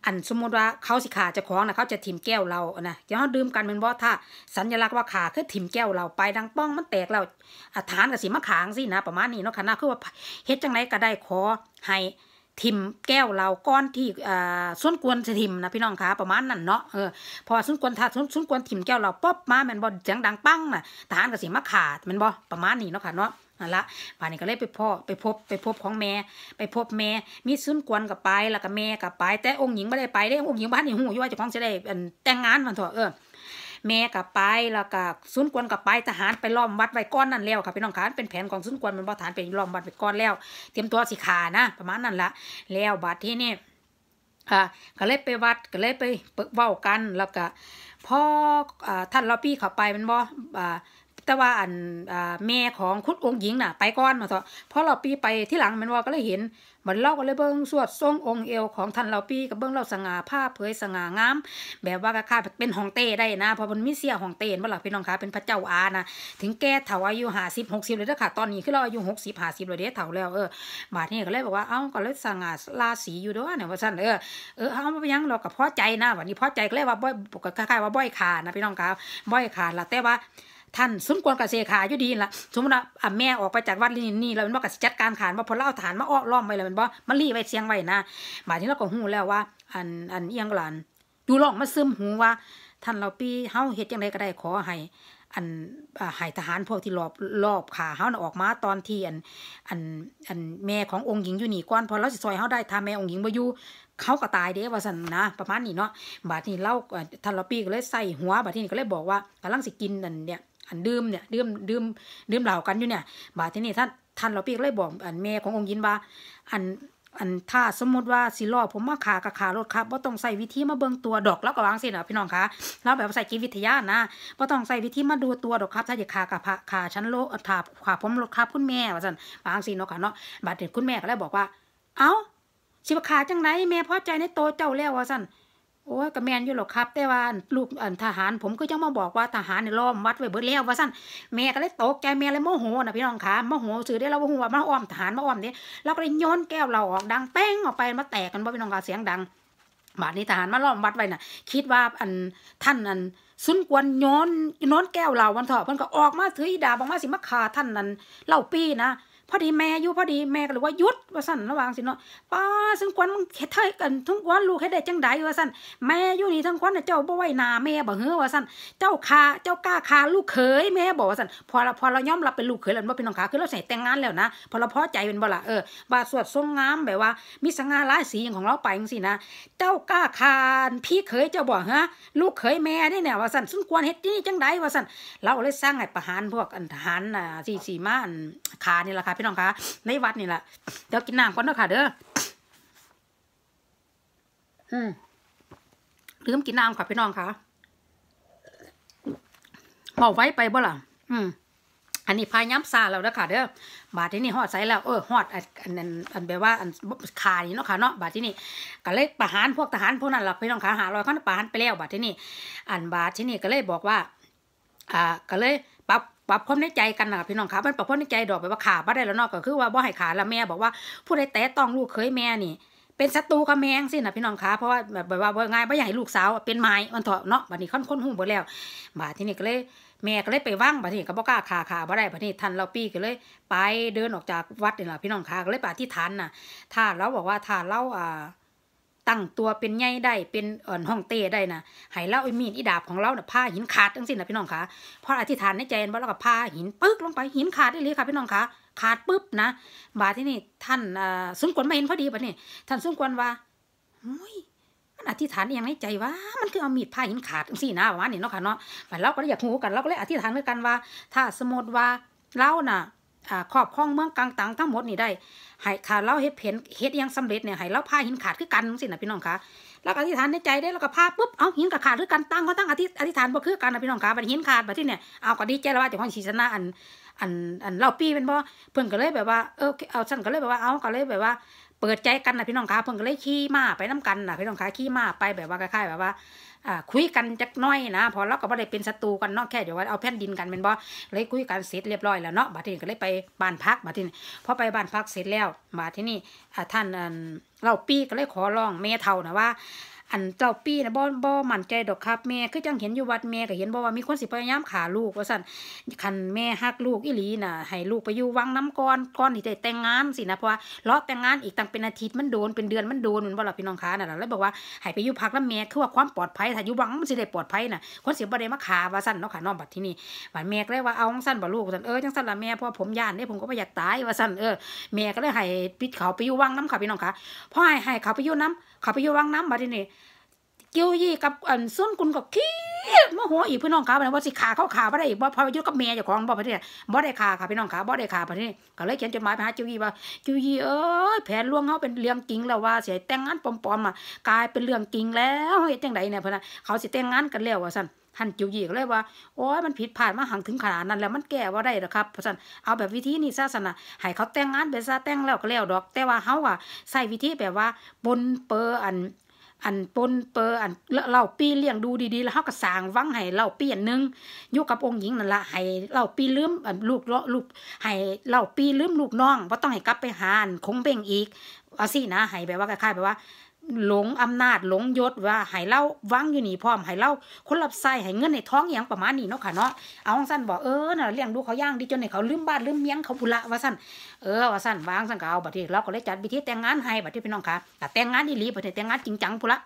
อันสมมติว่าเขาสิขาจะคล้องนะเขาจะถิ่มแก้วเรานะจะเขาดื่มกันเป็นบอถ้าสัญลักษณ์ว่าขาคือถิ่มแก้วเราไปดังป้องมันแตกเราฐานกับสีมะขางสินะประมาณนี้เนาะคณะนะคือว่าเฮ็ดจังไรก็ได้ขอให้ทิมแก้วเราก้อนที่อ่าส่วนกวนถทิมนะพี่น้องคะประมาณนั้นเนาะเออพอส่วนกวนถ้าส่วนสนกวนทิมแก้วเราป๊อบมาแมนบอเสียงดังปังน่ะทหารก็เสียมาขาดแมนบอประมาณนี้เนาะค่ะเนาะนั่นละป่านนี้ก็เลยไปพ่อไปพบไปพบของแม่ไปพบแม่มีซุนกวนกับไปแล้วก็แม่กับไป แต่องค์หญิงไม่ได้ไปได้องค์หญิงบ้านนี่หูยว่าจะคล้องจะได้แต่งงานมันเถอะเออแม่กับไปแล้วก็ซุนกวนกับไปทหารไปล้อมวัดไว้ก้อนนั่นแล้วค่ะพี่น้องคะเป็นแผนของซุนกวนมันบ่อฐานเป็นล้อมวัดไว้ก้อนแล้วเตรียมตัวสิขานะประมาณนั้นละแล้วบัดที่นี่ค่ะก็เลยไปวัดก็เลยไปเปิว้ากันแล้วก็พ่อท่านลอปี้เข้าไปมันบ่แต่ว่าอันแม่ของคุณองค์หญิงน่ะ ไปก้อนมาเถอะพอเราปีไปที่หลังมันว่าก็เลยเห็นมันเล่ากันเลยเบิ้งสวดทรงองค์เอวของท่านเราปีกับเบิ้งเราสง่าผ้าเผยสง่างามแบบว่าก็ค่าเป็นหองเต้ได้นะเพระมันมีเสียหองเต้นบ่หล่ะพี่น้องคะเป็นพระเจ้าอานะถึงแก่เฒ่าอายุห้าสิบหกสิบเลยนะค่ะตอนนี้คือเราอายุหกสิบห้าสิบเลยเด้เฒ่าแล้วเออบาทนี่ก็เลยบอกว่าเอ้าก็เลยสง่าราศีอยู่ด้วยเนี่ยว่าสั้นเออเออเอามาไปยังเรากับพอใจนะวันนี้พอใจก็เลยว่าบ่อยกคล้ายๆว่าบ่อยขาดนะพี่น้องคะบ่อยขาดละแต่ว่าท่านสมควรกับเสขาอยู่ดีละสมมติว่าแม่ออกไปจากวัดนี่นี่เราเป็นว่ากับจัดการขานว่าพอเล่าฐานมาอ้อล้อมไปเลยเป็นว่ามันรีไว้เสียงไว้นะหมายที่เราก็หูแล้วว่าอันอันเอียงหลานอยู่ลองมาซึมหูว่าท่านเราปีเฮาเห็ดยังไงก็ได้ขอให้อันหายทหารพวกที่รอบรอบขาเฮานออกมาตอนที่อันอันอันแม่ขององค์หญิงอยู่นี่ก้อนพอเราจะซอยเฮาได้ทำาแม่องค์หญิงมาอยู่เขาก็ตายเด้ว่าสันนะ ประมาณนี้เนาะบาดนี้เล่าท่านลอปีก็เลยใส่หัว บาดนี้ก็เลยบอกว่ากำลังสิกินนั่นเนี่ยอันดื่มเนี่ยดื่มดื่มดื่มเหล่ากันอยู่เนี่ย บาทีนี้ท่านท่านเราปีกเลยบอกอันแม่ขององค์ยินว่า อันอันถ้าสมมติว่าสิล่อผมมาขากระขารถครับว่าต้องใส่วิธีมาเบิ่งตัวดอกแล้วก็วางสินะพี่น้องคะแล้วแบบใส่กีวิทยานะว่าต้องใส่วิธีมาดูตัวดอกครับ ถ้าจะขากระขาชั้นโลถาขาผมรถครับคุณแม่ว่าสันวางสิเนาะค่ะเนาะบาดเด็ดคุณแม่ก็เลยบอกว่า เอ้าชิบขาจังไหนแม่พอใจในโตเจ้าแล้วว่าสันโอ้ยกระแมนอยู่หรอกครับแต่ว่าลูกทหาร ผมก็ยังมาบอกว่าทหารเนี่ยล้อมวัดไว้เบิดแล้ว ว่าสั้นแม่ก็เลยตกใจแม่เลยโมโหนะพี่น้องคะโมโหสื่อได้เราว่าหัวมาอ้อมทหารมาอ้อมเนี่ยเราก็เลยโยนแก้วเราออกดังแป้งออกไปมาแตกกันว่าพี่น้องคะเสียงดังบาดนี้ทหารมาล้อมวัดไว้น่ะคิดว่าอันท่านอันซุนกวนย้อนย้อนแก้วเราวันเถอะเพิ่นก็ออกมาถือดาบออกมาสิมาคาท่านนั้นเล่าปี้นะพอดีแม่อยู่พอดีแม่ก็เลยว่ายุดว่าสั้นระหว่างสิเนาะป้าซึ่งควันมึงเฮ็ดเท่กันทั้งควันลูกเฮ็ดได้จังใดว่าสั้นแม่อยู่นี่ทั้งควันเจ้าบ่ไว้หน้าแม่บ่เฮือว่าสั้นเจ้าคาเจ้ากล้าคาลูกเขยแม่บอกว่าสั้นพอเราพอเรายอมรับเป็นลูกเขยแล้วว่าเป็นน้องขาคือเราใส่แต่งงานแล้วนะพอเราพอใจเป็นบ่ละเออบาสวดทรงงามแบบว่ามิสงาราสีอย่างของเราไปังสินะเจ้ากล้าคาพี่เขยเจ้าบอกฮะลูกเขยแม่นี่เนี่ยว่าสั้นซึ่งควันเฮ็ดที่นี่จังไดว่าสั้นเราเลยสร้างให้ประหารพวกอันทหารน่ะสี่สี่ม่านคานี่แหละค่ะพี่น้องคะในวัดนี่แหละเดี๋ยวกินน้ำก่อนเด้อค่ะ เด้ออืมลืมกินน้ำค่ะพี่น้องคะบอกไว้ไปบ่ล่ะอืมอันนี้พายย้ำซาแล้วนะคะเด้อบาทที่นี่หอดใส่แล้วเออหอดอันนั้นอันแปลว่าอันคานี่เนาะค่ะเนาะบาทที่นี่ก็เลยประหารพวกทหารพวกนั้นหลับพี่น้องขาหาลอยเขาประหารไปแล้วบาทที่นี่อันบาทที่นี่ก็เลยบอกว่า อ่าก็เลยปรับความในใจกันนะพี่น้องคะมันปรับความในใจดอกไปว่าขาบ้าได้แล้วเนาะก็คือว่าบ่ให้ขาละแม่บอกว่าผู้ใดแตะต้องลูกเคยแม่นี่ เป็นศัตรูกับแมงสินะพี่น้องคะเพราะว่าแบบว่าง่ายไม่อยากให้ลูกสาวเป็นไม้มันเถาะเนาะบัดนี้ค่อนค้นหูหมดแล้วบาดที่นี่ก็เลยแม่ก็เลยไปว่างบัดนี้ก็บอกกล้าขาขาบ่ได้บัดนี้ทันเราปีก็เลยไปเดินออกจากวัดนี่แหละพี่น้องคะก็เลยไปที่ทันน่ะท่านเราบอกว่าท่านเราอ่าตั้งตัวเป็นไงได้เป็นอ่อนห้องเต้ได้นะไห้เล่าไอ้มีดอีดาบของเราเนี่ยผ้าหินขาดทั้งสิ้นนะพี่น้องคะพออธิษฐานในใจว่าเรากับผ้าหินปึ๊กลงไปหินขาดได้เลยค่ะพี่น้องคะขาดปึ๊บนะบาที่นี่ท่านสุนกวนมาเห็นพอดีปะเนี่ยท่านสุนกวนว่ามุ้ยมันอธิษฐานอย่างในใจว่ามันคือเอามีดผ้าหินขาดทั้งสิ้นนะประมาณนี้เนาะค่ะเนาะไต่เราก็เลยอยากหูกันเราก็เลยอธิษฐานด้วยกันว่า ถ้าสมมติว่าเล่าน่ะครอบครองเมืองกลางตังทั้งหมดนี่ได้ให้ขาเล่าเฮ็ดเพนเฮ็ดยังสำเร็จเนี่ยให้เล่าผ้าหินขาดคือกันสินะพี่น้องคะแล้วอธิษฐานในใจได้แล้วก็ผ้าปุ๊บเอาหินกับขาดคือกันตั้งก็ตั้งอธิอธิษฐานบ่คือกันนะพี่น้องคะบัดหินขาดบัดที่เนี่ยเอาก็ดีใจแล้วว่าเจะพของศีชนะอัน อันอันเล่าปีเป็นบ่เพิ่นก็เลยแบบว่าเออเอาฉันก็เลยแบบว่าเอาก็เลยแบบว่าเปิดใจกันนะพี่น้องคะเพิ่นก็เลยขี่ม้าไปน้ากันนะพี่น้องคะขี่ม้าไปแบบว่าคล้ายๆแบบว่าคุยกันจักน้อยนะ พอเราก็บ่ได้เป็นศัตรูกันเนาะแค่เดี๋ยวว่าเอาแผ่นดินกันเป็นบ่เลยคุยกันเสร็จเรียบร้อยแล้วเนาะบทีนี้ก็เลยไปบ้านพักบทีนี้พอไปบ้านพัก เสร็จแล้วมาที่นี่ท่านเราปี้ก็เลยขอร้องเมเท่านะว่าันเจ้าปีนะบ่บ่มั่นใจดอกครับแม่คือจังเห็นอยู่วัดแม่ก็เห็นบ่ว่ามีคนสิพยายามขาลูกว่าสั่นคันแม่ฮักลูกอีหลีน่ะให้ลูกไปอยู่วังน้ำก้อนก้อนที่ดแต่งงานสินะเพราะว่าเลาะแต่งงานอีกตั้งเป็นอาทิตย์มันโดนเป็นเดือนมันโดนมันบ่ลราพี่น้องคาน่ะแล้วบอกว่าให้ไปอยู่พักแล้วแม่คือว่าความปลอดภัยถ้าอยู่วังมันสิได้ปลอดภัยน่ะคนสิบ่ได้มาขาว่าสั่นเนาะข่น้องบัดที่นี่บัดแม่ก็เลยว่าเอาสั่นบ่ลูกสั่นเออจังสั่นละแม่เพราะผมย่านเนี่ยผมก็บ่อยากตายว่าสั่นเออแม่ก็เลยให้ปิดเขาไปอยู่วังน้าค่ะพี่น้องคาพ่อให้ให้เขาไปอยู่น้าขขาไปอยู่วังน้ำบาดทีนี่เกี่ยวยี่กับอันส้นกุณกับขี้มัหอีกพี่น้องขาไปว่าสิขาเขาขาม่ได้อีกบ่พอยุกับเมียเจ้าของบ่ประเบ่ได้ขาค่ะพี่น้องขาบ่ได้ขาประนี่ก็เลยเขียนจดหมายไปหาเจยวยี่ว่าจยวยี่เอ้ยแผนล่วงเขาเป็นเรื่องจริงแล้วว่าเสียแต่งงานปลอมๆ มา กลายเป็นเรื่องจริงแล้วเฮ็ยจังไรเนี่ยเพอนนะเขาเสยแต่งงานกันแล้วว่าั่นท่านจิวยีก็เลยว่า โอ้ยมันผิดพลาดมาหังถึงขนาดนั้น แล้วมันแก้ว่าได้หรอครับเพราะฉะนั้นเอาแบบวิธีนี้ซะสนะให้เขาแต่งงานไปซะแต่งแล้วก็แล้วดอก แต่ว่าเขาอะใส่วิธีแบบว่า บนเปอร์อัน อันปนเปออันเล่าปีเลี้ยงดูดีๆ แล้วเขาก็สางวัง ให้เล่าปีอันนึงอยู่กับองค์หญิงนั่นละให้เล่าปีลืมอันลูกเลาะลูก ให้เล่าปีลืมลูกน้องว่าต้องให้กลับไปหาอันคงเบ่งอีกอาีินะ ให้แบบว่าคล้ายๆแบบว่าหลงอำนาจหลงยศว่าหายเล่าวังอยู่นี่พร้อมหายเล่าคนรับใ้่หายเงินในท้องอย่างประมาณนี้เนาะค่ะเนาะเอาสั้นบอกเออน่ะเลี้ยงดูเขาย่างดีจนในเขาลืมบ้านลืมเมียงเขาบุระว่าสั้นเออว่าสั้นวางสั้นเขาบัดทีเราก็เลยจัดพิธีแต่งงานให้บัดทีพี่น้องค่ะแต่แต่งงานอีหลีบัดทีแต่งงานจริงจังพุระ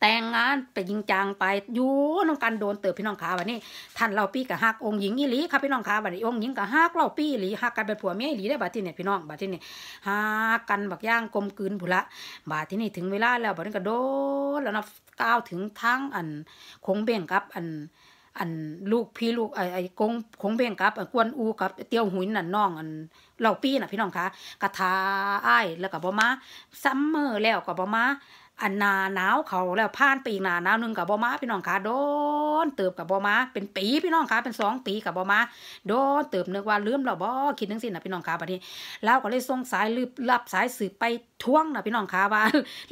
แต่งงานไปยิงจางไปอยู่น้องกันโดนเติบพี่น้องขาวันนี้ ท่านเราปีกับฮักองหญิงอีหลีค่ะพี่น้องขาวันนี้องหญิงกับฮักเราปีอหลีฮักกันเป็นผัวเมียอหลีได้บาดที่เนี่ยพี่น้องบาดที่เนี่ยฮักกันบักย่างกลมกลืนผุละบาดที่นี่ถึงเวลาแล้วบาดนี้ก็โดนแล้วนะก้าวถึงทั้งอันคงเบ่งกับ อัน อันลูกพี่ลูกไอ้ไอ้กงคงเบ่งกับกวนอูกับเตียวหุ่นั่นน้องอันเรล่าปีน่ะพี่น้องคะกระทาไอ้แล้วกับบอมาซัมเมอร์แล้วกับบอมาอันนาหนาวเขาแล้วผ่านปีกหนาหนาวนึงกับบอมา พี่น้องคะโดนเติบกับบอมาเป็นปีพี่น้องคะเป็นสองปีกับบอมาโดนเติบเนึกว่าลืมเราบอคิดทั้งสิ้นนะพี่น้องคะบัดนี้ เราก็เลยส่งสายลืบรับสายสืบไปท่วงนะพี่น้องคะว่า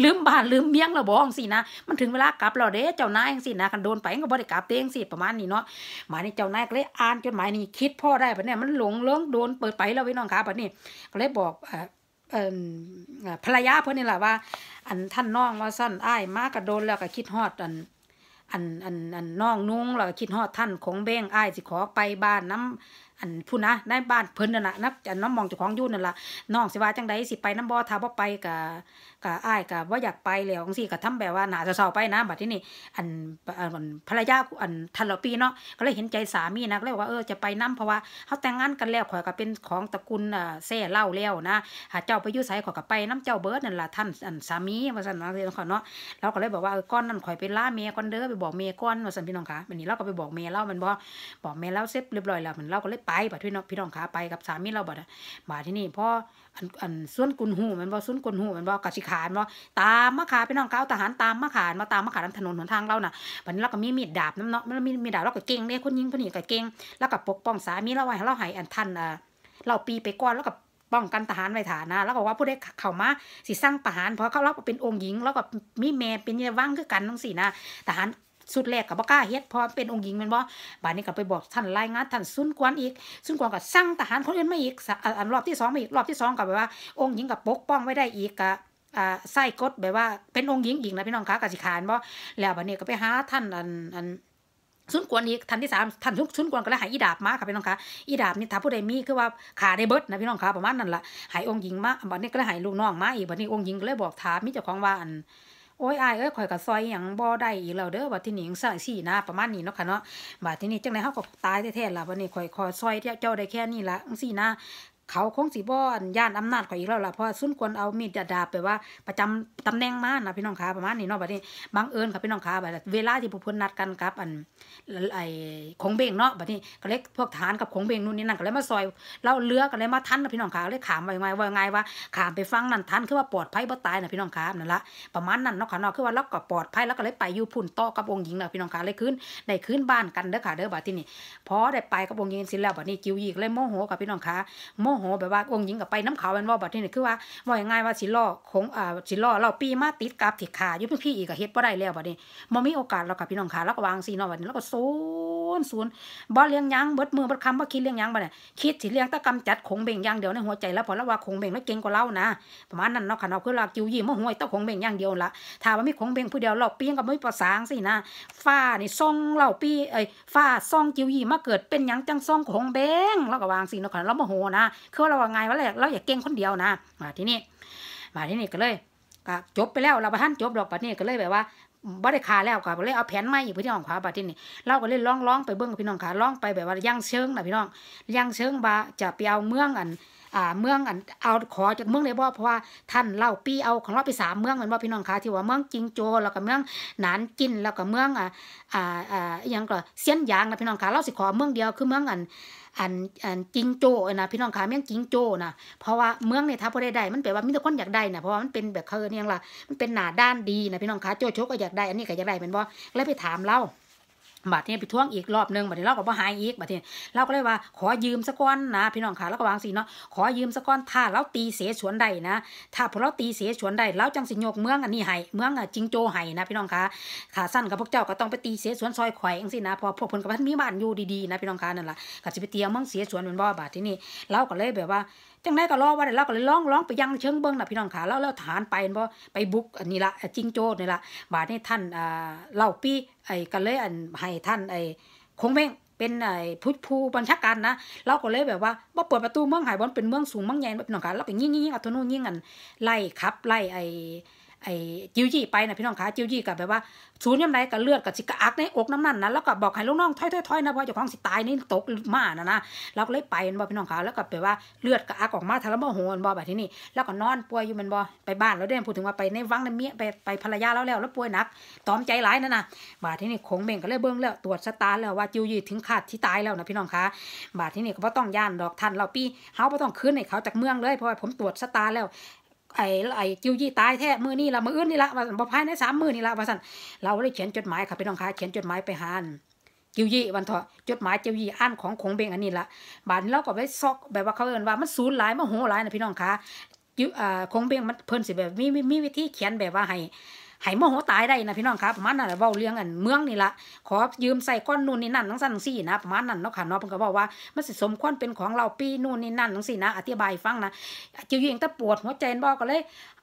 ลืมบ้านลืมเมียงเราบอกสินะมันถึงเวลากลับเราเด้เจ้านายเองสินะกันโดนไปก็บรได้กลับเยงสิประมาณนี้เนาะหมายในเจ้านายก็เลยอ่านจดหมายนี้คิดพ่อได้บัดนี้มันหลงเลิ้งโดนเปิดไปแล้วพี่น้องคะบัดนี้ ก็เลยบอกอภรรยาเพื่อนนี่แหละว่า อันท่านน้องว่าสั้นอ้ายมากระโดนแล้วก็คิดฮอด อัน อันอันอันน้องนุ้งแล้วร็คิดฮอดท่านของเบ้งอ้ายสิขอไปบ้านน้ำอันพูนะได้บ้านเพิ่นนั่นละนับอันน้องมองจจคลของยุ่นนั่นแหละน้องสิว่าจังไดสิไปน้ำบ่อทาบ่ไปกับกะอ้ายกะว่าอยากไปแล้วจงสี่กะทำแบบว่าหนาจะเศร้าไปนะบัดที่นี่อันอันภรรยาอันทันละปีเนาะก็เลยเห็นใจสามีนะก็เลยว่าเออจะไปน้าเพราะว่าเขาแต่งงานกันแล้วข่อยก็เป็นของตระกูลอ่าซ่เล่าแล้วนะหาเจ้าไปยุ่ใสข่อยก็ไปน้าเจ้าเบิร์ดนั่นล่ะท่านอันสามีว่าสั่นนะพี่น้องเนาะเราก็เลยบอกว่าก้อนนั่นข่อยไปล่าเมียก้อนเด้อไปบอกเมียก้อนว่าสั่นพี่น้องขาวันนี้เราก็ไปบอกเมียเล่ามันบอกบอกเมียเล่าเสร็จเรียบร้อยแล้วเหมือนเล่าก็เลยไปบัดพี่น้องพี่น้องขาไปกับสามีเราบัดบัดที่นี่พ่ออันอันส่วนกุนหูมันบ่ส่วนกุนหูมันบ่กะชิขานบ่ตามมาขาพี่น้องเขาทหารตามมาขานมาตามมาขานถนนหนทางเราน่ะวันนี้เราก็มีมีดดาบน้ำเนาะมันมีมีดดาบเราก็เก่งเลยคนยิงคนนี้ก็เก่งแล้วก็ปกป้องสามีเราไว้เราหายอันทันอ่าเราปีไปก่อนแล้วก็ป้องกันทหารไว้ฐานะแล้วก็ว่าผู้ได้เข่ามาสิสร้างทหารเพราะเขาเราเป็นองค์หญิงแล้วก็มีแม่เป็นเยาว่างคือกันทั้งสี่นะทหารสุดแรกกับบกล้าเฮ็ดพรเป็นองค์หญิงมันบ่บานนี้ก็ไปบอกท่านรายงานท่านซุนกวนอีกซุนกวนก็สั่งทหารคนอื่นมาอีกอันรอบที่สองมาอีกรอบที่สองก็แบบว่าองค์หญิงกับปกป้องไว้ได้อีกกัอไส้กดแบบว่าเป็นองค์หญิง อีกนะพี่น้องคะกสิขานบ่แล้วบ้านี้ก็ไปหาท่านอันอันซุนกวนอีกท่านที่สามท่านซุนกวนก็เลยหายอีดาบมาค่ะพี่น้องคะอีดาบนี่ถ้าผู้ใดมีคือว่าขาได้เบิดนะพี่น้องคะประมาณนั้นละหายองค์หญิงมาบ้านี้ก็เลยหายลูกน้องมาอีกบ้านี้องค์หญิงก็เลยบอกถามมิจฉาของว่าอันโอ้ยอาย เอ้ยข่อยกับซอยอย่างบ่ได้อีกแล้วเด้อบัดที่นีงสั่งสี่นะประมาณนี้เนาะค่ะเนาะบัดที่นี่จังไรเขาก็ตายแท้ๆล่ะวันนี้ข่อยขอซอยเจ้าได้แค่นี้ละสี่นะเขาคงสีบอนย่านอำนาจข่อีกแล้วล่ะเพราะสุนควรเอามีดดาบไปว่าประจำตำแหน่งมานะพี่น้องขาประมาณนี้เนาะบัดนี้บังเอิญค่ะพี่น้องขาบัดเวลาที่ผู้เพิ่นนัดกันครับอันไอ้ของเบ่งเนาะบัดนี้ก็เลยพวกฐานกับของเบ่งนู่นนี่นั่นก็เลยมาซอยเล่าเรือก็เลยมาทันนะพี่น้องขาเลยขามไปไงว่าไงว่าขามไปฟังนั่นทันคือว่าปลอดภัยบ่ตายนะพี่น้องขานั่นละประมาณนั้นเนาะค่ะเนาะคือว่าเราก็ปลอดภัยแล้วก็เลยไปอยู่พุ่นต่อกับองค์หญิงนะพี่น้องขาเลยขึ้นได้ขึ้นบ้านกันเด้อค่ะเด้อบัดที่นี่พอได้ไปกับองค์หญิงสจแล้วบัดนี้กิวยิกเลยโมโหกับพี่น้องขาโมโหแบบว่าองค์หญิงกับไปน้ำเขาเป็นว่าบัดทีเนี่คือว่าว่ายางไงว่าสิล่อของอ่าสิล่อเราปีมาติดกับถิขายุเพี่อีกกัเฮ็ดบ่ได้แล้วบัดนี้บ่มีโอกาสเรากับพี่น้องขาแล้วก็วางซีนอบัดนี้แล้วก็ศูนย์ศูนย์บ่เลี้ยงยังเบิดมือเบิดคำบ่คิดเลี้ยงยังบัดนี้คิดสิเลี้ยงตะกำจัดของเบ่งอย่างเดียวในหัวใจแล้วพอแล้วว่าของเบ่งไม่เก่งกว่าเรานะประมาณนั้นเนาะค่ะเนาะคือเรากิวยี่มห่วยตะองเบ่งอย่างเดียวละถ้าว่ามีของเบ่งผู้เดียวเราปีกับไม่ประสางสินะฟ้านี่ซ่องเราปีเอ้ยฟ้าซ่องกิวยี่มาเกิดเป็นหยังจังซ่ององเบ่งแล้วก็วางซีนอค่ะเราโมโหนะคือเราว่าไงว่าเราอย่าเก่งคนเดียวนะมาที่นี่มาที่นี่ก็เลยก็จบไปแล้วเราประท่านจบดอกปัดนี่ก็เลยแบบว่าบ่ได้คาแล้วค่ะก็เลยเอาแผ่นไม่อยู่พี่น้องค่ะบัดนี้เราก็เลยร้องร้องไปเบื้องพี่น้องขาร้องไปแบบว่าย่างเชิงนะพี่น้องย่างเชิงบ่าจะไปเอาเมืองอันอ่าเมืองอันเอาขอจากเมืองเลยบ่เพราะว่าท่านเล่าปีเอาของเราไปสามเมืองเหมือนบ่พี่น้องคาะที่ว่าเมืองจิงโจแล้วก็เมืองหนานจินแล้วก็เมืองอ่าอ่าอ่าอย่างก็เซียนหยางนะพี่น้องคาะเราสิขอเมืองเดียวคือเมืองอันอันอันจิงโจ้นะพี่น้องขาเมืองจิงโจ้นะเพราะว่าเมืองเนี่ยท้พพอได้ได้ มันแปลว่ามีแต่คนอยากได้นะเพราะว่ามันเป็นแบบเขาเนี่ยล่ะมันเป็นหนาด้านดีนะพี่น้องขาโจโฉก็อยากได้อันนี้ก็อยากได้เป็นว่แล้วไปถามเราบัดนี่ยไปท่วงอีกรอบนึงบัดนียเราก็บ่หายอีกบัดนียเราก็เลยว่า ขอยืมสักก้อนนะ พี่น้องค่ะเราก็วางสิเนาะขอยืมสักก้อนถ้าเราตีเสฉวนได้นะถ้าพอเราตีเสฉวนได้เราจังสิโยกเมืองอันนี้ให้เมืองจิงโจให้นะพี่น้องค่ะขาสั้นกับพวกเจ้าก็ต้องไปตีเสฉวนซอยไข่อยังสินะพอพวกเพิ่นกับพันมีบ้านอยู่ดีๆนะพี่น้องค่ะนั่นแหละก็สิไปเตียงเมืองเสฉวนเป็นบ่บาดที่นี่เราก็เลยแบบว่าจังได้ก็รอว่าเราก็เลยร้องร้องไปยังเชิงเบิ้งนะพี่น้องขาแล้วแล้วฐานไปเพราะไปบุกอันนี้ละจิงโจ้นี่ละบาดนี้ท่านอ่าเล่าปีไอ้กัเลยอันให้ท่านไอ้คงเม้งเป็นไอ้ผู้ผู้บัญชาการนะ เราก็เลยแบบว่าบ่เปิดประตูเมืองหายบอลเป็นเมืองสูงเมืองใหญ่แบบน้องขาเราไปยิ่งยิ่งอัตโนยิ่งอันไล่ขับไล่ไอ้ไอ้จิวจี้ไปนะพี่น้องคะจิ้วจี้กับแบบว่าศูนย์ยังไงกับเลือดกับสิกระอักในอกน้ำนั่นนะแล้วก็บอกให้ลูกน้องถอยๆนะพราะเจ้าของสิตายนี่ตกมานะนะเราก็เลยไปบ่พี่น้องคะแล้วก็แบบว่าเลือดกระอักออกมาทะลลาะหมโหบ่แบบที่นี่แล้วก็นอนป่วยอยู่มันบ่ไปบ้านแล้วเด้พูดถึงว่าไปในวังในเมียไปไปภรรยาแล้วแล้วแล้วป่วยหนักตอมใจร้ายนะนะบาดที่นี่คงเบ่งก็เลยเบิ้งแล้วตรวจสตาร์แล้วว่าจิ้วจี้ถึงขาดที่ตายแล้วนะพี่น้องคะบาดที่นี่ก็บต้องย่านดอกทันเราปีเฮาบ็ต้องคืนให้เขาจากเมืองเลยเพราะว่าผมตรวจสตาร์แล้วไอ้ไอ้จิวยี่ตายแท้ มือนี่ละมืออื่นนี่ละว่าสันบอพายในสามมือนี่ละว่าสันเราได้เขียนจดหมายค่ะพี่น้องคะเขียนจดหมายไปหานจิวยี่วันเถอะจดหมายจิวยี่อ่านของคงเบงอันนี้ละบานเราก็ไปซอกแบบว่าเขาเอินว่ามันสูญหลายมันโหหลายนะ พี่น้องคะจิวอ่าคงเบงมันเพิ่นสิแบบมีมีวิธีเขียนแบบว่า ให้หายโมโหตายได้นะพี่น้องครับประมาณนั้นเวาเรื่องอันเมืองนี่ละขอยืมใส่ก้อนนู่นนี่นั่นทั้งสั้นทั้งสี่นะประมาณนั้นเนาะค่ะเนาะเพิ่ก็บอกว่ามันสะสมควรเป็นของเราปีนู่นนี่นั่นทั้งสี่นะ อธิบายฟังนะเจียวยิงต่ปวดหัวใจบอกก็เลย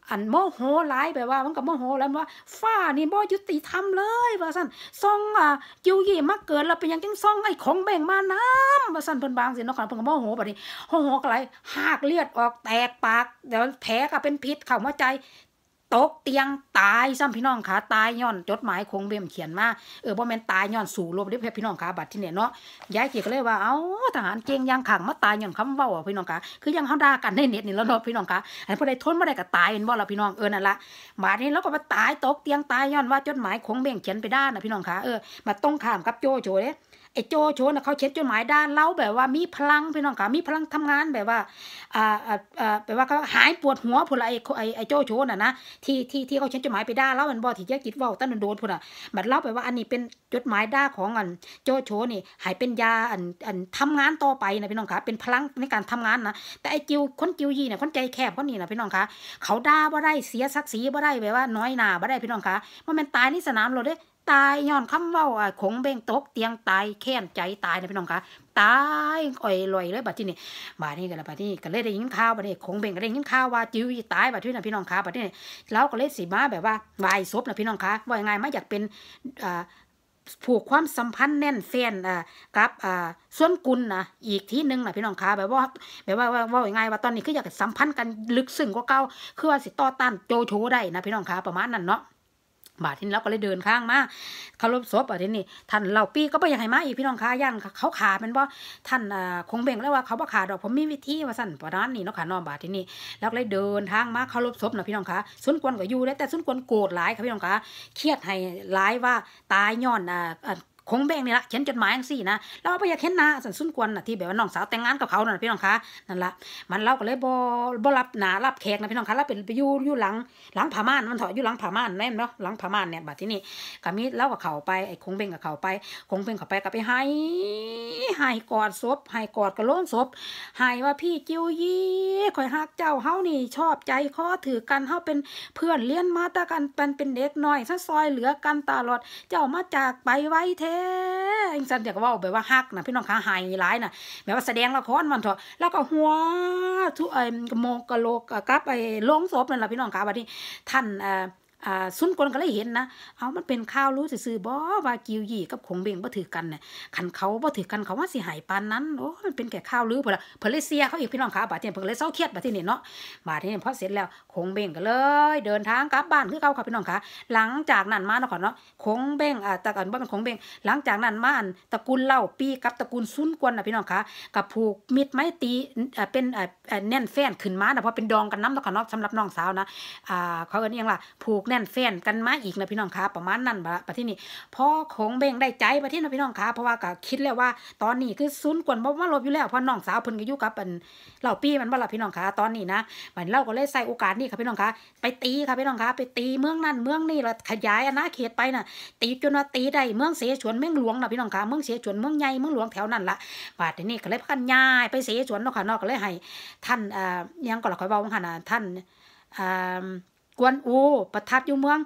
อันโมโหร้ายไปว่า มันก็โมโหแล้วว่าฝ้านี่บ่ยุติธรรมเลยว่าสั้นซองอ่ะจิวยี่มาเกิดแล้วเป็นยังจังซองไอ้ของแบ่งมาน้ำว่าสั้นเพิ่นบางสิเนาะค่ะเพิ่นก็โมโหแบบนี้โมโหกะไรลหากเลือดออกแตกปากเดี๋ยวแผลก็เป็นพิษเข้าหัวใจตกเตียงตายซ้ำพี่น้องขาตายย้อนจดหมายคงเบียมเขียนมาเออบ่แมนตายย้อนสู่ลบเด้พี่น้องขาบัดที่เนี่ยเนาะยายเกียก็เลยว่าเอ้าทหารเก่งยังขังมาตายย้อนคำเว้าพี่น้องขาคือยังห้าด่ากันในเน็ตนี่แล้วเนาะพี่น้องขาอันผู้ใดทนม่ได้ก็ตายเป็นบ่ลระพี่น้องเออนั่นละบาดนี้แล้วก็มาตายตกเตียงตายย้อนว่าจดหมายคงเบียมเขียนไปได้นะพี่น้องขาเออมาต้องข้ามกับโจโจเลยไอ้โจโฉนะเขาเขียนจดหมายด้านเล่าแบบว่ามีพลังพี่น้องค่ะมีพลังทำงานแบบว่าอ่าอ่าแบบว่าเขาหายปวดหัวพละไอ้ไอ้ไอโจโฉน่ะนะที่ที่ที่เขาเขียนจดหมายไปด้านเล่ามันบกที่แยกกิจว่าตั้นโดนพุ่นอ่ะบัเล่าบปว่าอันนี้เป็นจดหมายด้าของอันโจโฉนี่หายเป็นยาอันอันทำงานต่อไปนะพี่น้องค่ะเป็นพลังในการทำงานนะแต่ไอ้จิวคนจิวยีเนี่ยคนใจแคบคนนี้นะพี่น้องค่ะเขาด่าบ่ได้เสียศักดิ์ศรีบ่ได้แบบว่าน้อยหนาบ่ได้พี่น้องค่ะมันเม็นตายในสนามเราเด้ตายย้อนคำเว้าอขงเบ่งตกเตียงตายแค้นใจตายนะ พี่น้องคะตายอ่อยลอยเลยบัดที่นี่บัดนี้กันละบัดนี้ก็เลยได้ยินข่าวบัดนี้ขงเบ่งก็ได้ยินข่าวว่าจิวตายบัดที่นะพี่น้องคะบัดนี้เราก็เลยสีมาแบบว่าวายศพนะพี่น้องคะว่ายังไงไม่อยากเป็นอ่าผูกความสัมพันธ์แน่นแฟนอ่กับอ่าส่วนกุลนะอีกที่หนึ่งนะพี่น้องคะแบบว่าแบบว่าว่าอย่างไงว่าตอนนี้คืออยากสัมพันธ์กันลึกซึ้งกว่าเก่าคือว่าสิต่อต้านโจโฉได้นะ พี่น้องคะประมาณนั้นเนาะบาทที่นี่เราก็เลยเดินข้างมาเขารบศพอ่ะทีนี่ท่านเหล่าปีก็ไปยังไงมาอีกพี่น้องค้าย่านเขาขาเป็นว่ท่านคงเบ่งแล้วว่าเขาบ่ขาดอกผมมีวิธีว่าสั่นประนั้นนี่เนาะขานอนบาทที่นี่เราก็เลยเดินทางมาเขารบศพนะพี่น้องค้าสุนกวนก็อยู่แล้แต่สุนกวนโกรธหลายครับพี่น้องค้าเครียดให้หลายว่าตายย้อนอ่าคงแบ่งนี่ละเขียนจดหมายสินะเราไปอยากเียนหน้าสันสุนกวนนะที่แบบว่าน้องสาวแต่ง งาน กับเขาน่ะพี่น้องคะนั่นละมันเราก็เลยบอบรับหนารับแขกนะพี่น้องคะแล้วเป็นไปอยู่อยู่หลังหลังผาม่านมันถอดอยู่หลังผาม่านแน่นเนาะหลังผาม่านเนี่ยบัดที่นี่ก็มีเล่ากับเขาไปไอ้คงเบ่งกับเขาไป คงเบ่งกับไปกับไปให้ให้กอดศพให้กอดกระโลนศพให้ว่าพี่จิ้วยี่คอยฮักเจ้าเฮานี่ชอบใจคอถือกันเฮาเป็นเพื่อนเลี้ยนมาตากันเป็นเป็นเด็กน้อยซะซอยเหลือกันตลอดเจ้ามาจากไปไว้เทอิงสันอยากว่าแบบว่าฮักนะพี่น้องขาหายร้ายนะแบบว่าแสดงละครมันเถอะ แล้วก็หัวทุ่ยโมกะโลกกับไป้ลงศพนั่นแหละพี่น้องขาวันนี้ท่านอ่าซุนกลก็เลยเห็นนะ เอามันเป็นข้าวรู้สื่อบอว่ากิวยี่กับขงเบงบ่ถือกันเนี่ยขันเขาบ่ถือกันเขาว่าสิหายปานนั้น โอ้มันเป็นแก่ข้าวรู้เพล่ะเพเลเซียเขาอีกพี่น้องขาบาดเจีบเพเลเซาเครียดบาดที่นี่เนาะ บาดที่นี่พอเสร็จแล้วขงเบงก็เลย เดินทางกลับบ้านคือเขาค่ะพี่น้องขาหลังจากนั้นมาเนาะขอเนาะขงเบงอ่า ตะกันบ่เป็นขงเบงหลังจากนั้นมาอันตระกูลเล่าปีกับตระกูลซุนกวนน่ะพี่น้องขากับผูกมิดไม้ตีเป็นแน่นแฟนขึ้นมานะเพราะเป็นดองกันน้ำเนาะขอเนาะสำหรับน้องสาวนะอ่าเขาเอิยังล่ะผูกแน่นแฟนกันมาอีกนะพี่น้องคะประมาณนั้นบะปะที่นี่พอของเบ่งได้ใจปะที่นะพี่น้องคะเพราะว่าก็คิดแล้วว่าตอนนี้คือซุนกวนบ่มาลบอยู่แล้วเพราะน้องสาวเพิ่นก็อยู่กับเป็นเหล่าปี้มันบ่ล่ะพี่น้องคะตอนนี้นะมันเล่าก็เลยใส่โอกาสนี่ค่ะพี่น้องคะไปตีค่ะพี่น้องคะไปตีเมืองนั่นเมืองนี่ละขยายอาณาเขตไปน่ะ ตีจนว่าตีได้เมืองเสฉวนเมืองหลวงนะพี่น้องคะเมืองเสฉวนเมืองใหญ่เมืองหลวงแถวนั้นละบาดนี่ก็เลยพันย้ายไปเสฉวนเนาะค่ะนอกก็เลยให้ท่านอ่ายังก็ละคอยเว้าว่างค่ะนะท่านอ่าวนอูประทับอยู่เมือง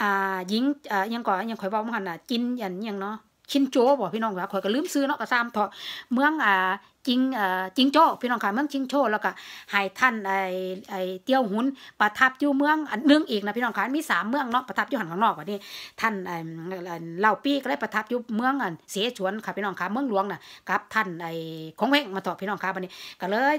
อ่าหญิงอ่ายังก่อนยังข่อยบอกมันอ่ะจินอย่างยังเนาะชินโจบอกพี่น้องว่าข่อยก็ลืมซื้อเนาะก็ซ้ำเถาะเมืองอ่าจิงอ่าจิงโจ้พี่น้องค่ะเมืองจิงโจ้แล้วก็หายท่านไอไอเตี้ยวหุนประทับอยู่เมืองอันนึงอีกนะพี่น้องค่ะมีสามเมืองเนาะประทับอยู่หันข้างนอกว่านี้ ท่านไอเหล่าปี้ก็ได้ประทับอยู่เมืองอันเสียชวนค่ะพี่น้องค่ะเมืองหลวงน่ะกับ ท่านไอของเ่งมาต่อพี่น้องค่ะวันนี้ก็เลย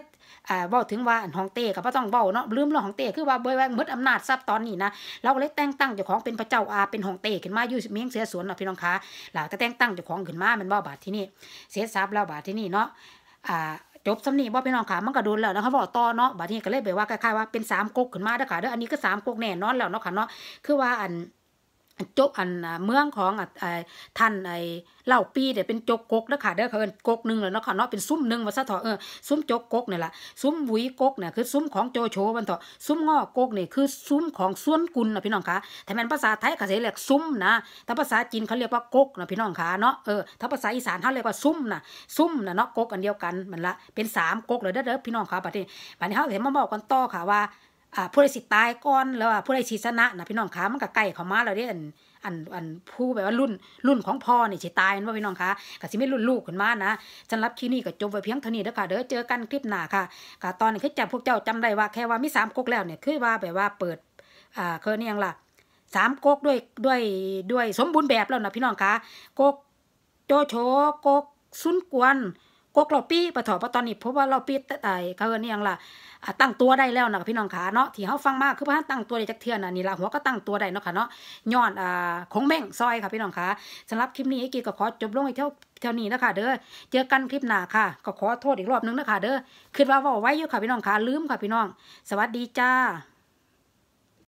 อเว้าถึงว่าห้องเต้กับพ่ต้องเบ้าเนาะลืมเรื่องห้องเต้คือว่าเบ่ว่าหมดอำนาจทรัพย์ตอนนี้นะเราเลยแต่งตั้งเจ้าของเป็นพระเจ้าอาเป็นห้องเต้ขึ้นมาอยู่เมียงเสือสวนนะพี่น้องคะหลจากแต่งตั้งเจ้าของขึ้นมามันบ่บาดที่นี่เสียทรัพย์แล้วบาดที่นี่เนาะอ่าจบสำนีบ่พี่น้องขามันก็โดนแล้วนะคะบอต่อเนาะบาดนี่ก็เลยแบบว่าคล้ายๆว่าเป็นสามก๊กขึ้นมาเด้อค่ะเด้ออันนี้ก็สามก๊กแน่นอนแล้วเนาะค่ะเนาะคือว่าอันจกอันเมืองของท่านไอเล่าปีเดี๋ยเป็นจกกกนะค่ะเด้อเขาเป็นกกหนึ่งเลยเนาะค่ะเนาะเป็นซุ้มหนึ่งมาซะเถอะเออซุ้มจกกกเนี่ยแหละซุ้มหวีกกเนี่ยคือซุ้มของโจโฉมันเถอะซุ้มงอกกเนี่ยคือซุ้มของส่วนกุลนะพี่น้องคะแต่มันภาษาไทยเขาเรียกซุ้มนะ ถ้าภาษาจีนเขาเรียกว่ากกนะพี่น้องคะเนาะเออถ้าภาษาอีสานเขาเรียกว่าซุ้มนะซุ้มนะเนาะกกอันเดียวกันมันละเป็นสามกกเลยเด้อเด้อพี่น้องคะปัจจุบันนี้เขาเห็นมาบอกกันต่อค่ะว่าผู้ใดสิตายก่อนแล้วผู้ใดสิชนะนะพี่น้องคะมันก็ใกล้เข้ามาแล้วเด้อันอันอันผู้แบบว่ารุ่นรุ่นของพ่อนี่สิตายว่าพี่น้องคะ ก็สิไม่รุ่นลูกขึ้นมานะฉันรับคลิปนี้ก็จบไว้เพียงเท่านี้เด้อค่ะ เด้อเจอกันคลิปหน้าค่ะก็ตอนนี้คือจำพวกเจ้าจำได้ว่า แค่ว่ามีสามก๊กแล้วเนี่ยคือว่าแบบว่าเปิดอ่าเคยนี่ยังล่ะสามก๊กด้วยด้วยด้วยสมบูรณ์แบบแล้วนะพี่น้องคะก๊กโจโฉก๊กซุนกวนกกเราปี้ปะถอปะตอนนี้พบว่าเราปี้ไอ้เขาเนี่ยงล่ะตั้งตัวได้แล้วนะพี่น้องขาเนาะ ที่เขาฟังมากคือพ่อตั้งตัวได้จากเทือนนะนี่ละหัว ก็ตั้งตัวได้เนาะค่ะ เนาะ ย้อนอ่าคองแม่งซอย ค่ะพี่น้องขาสำหรับคลิปนี้ไอ้กีก็ขอจบลงไอ้เท่าเท่านี้นะคะเด้อ เจอกันคลิปหน้าค่ะ ก็ขอโทษอีกรอบนึงนะคะ เด้อคิดว่าว่าไว้อยู่ค่ะพี่น้องขาลืมค่ะพี่น้อง สวัสดีจ้า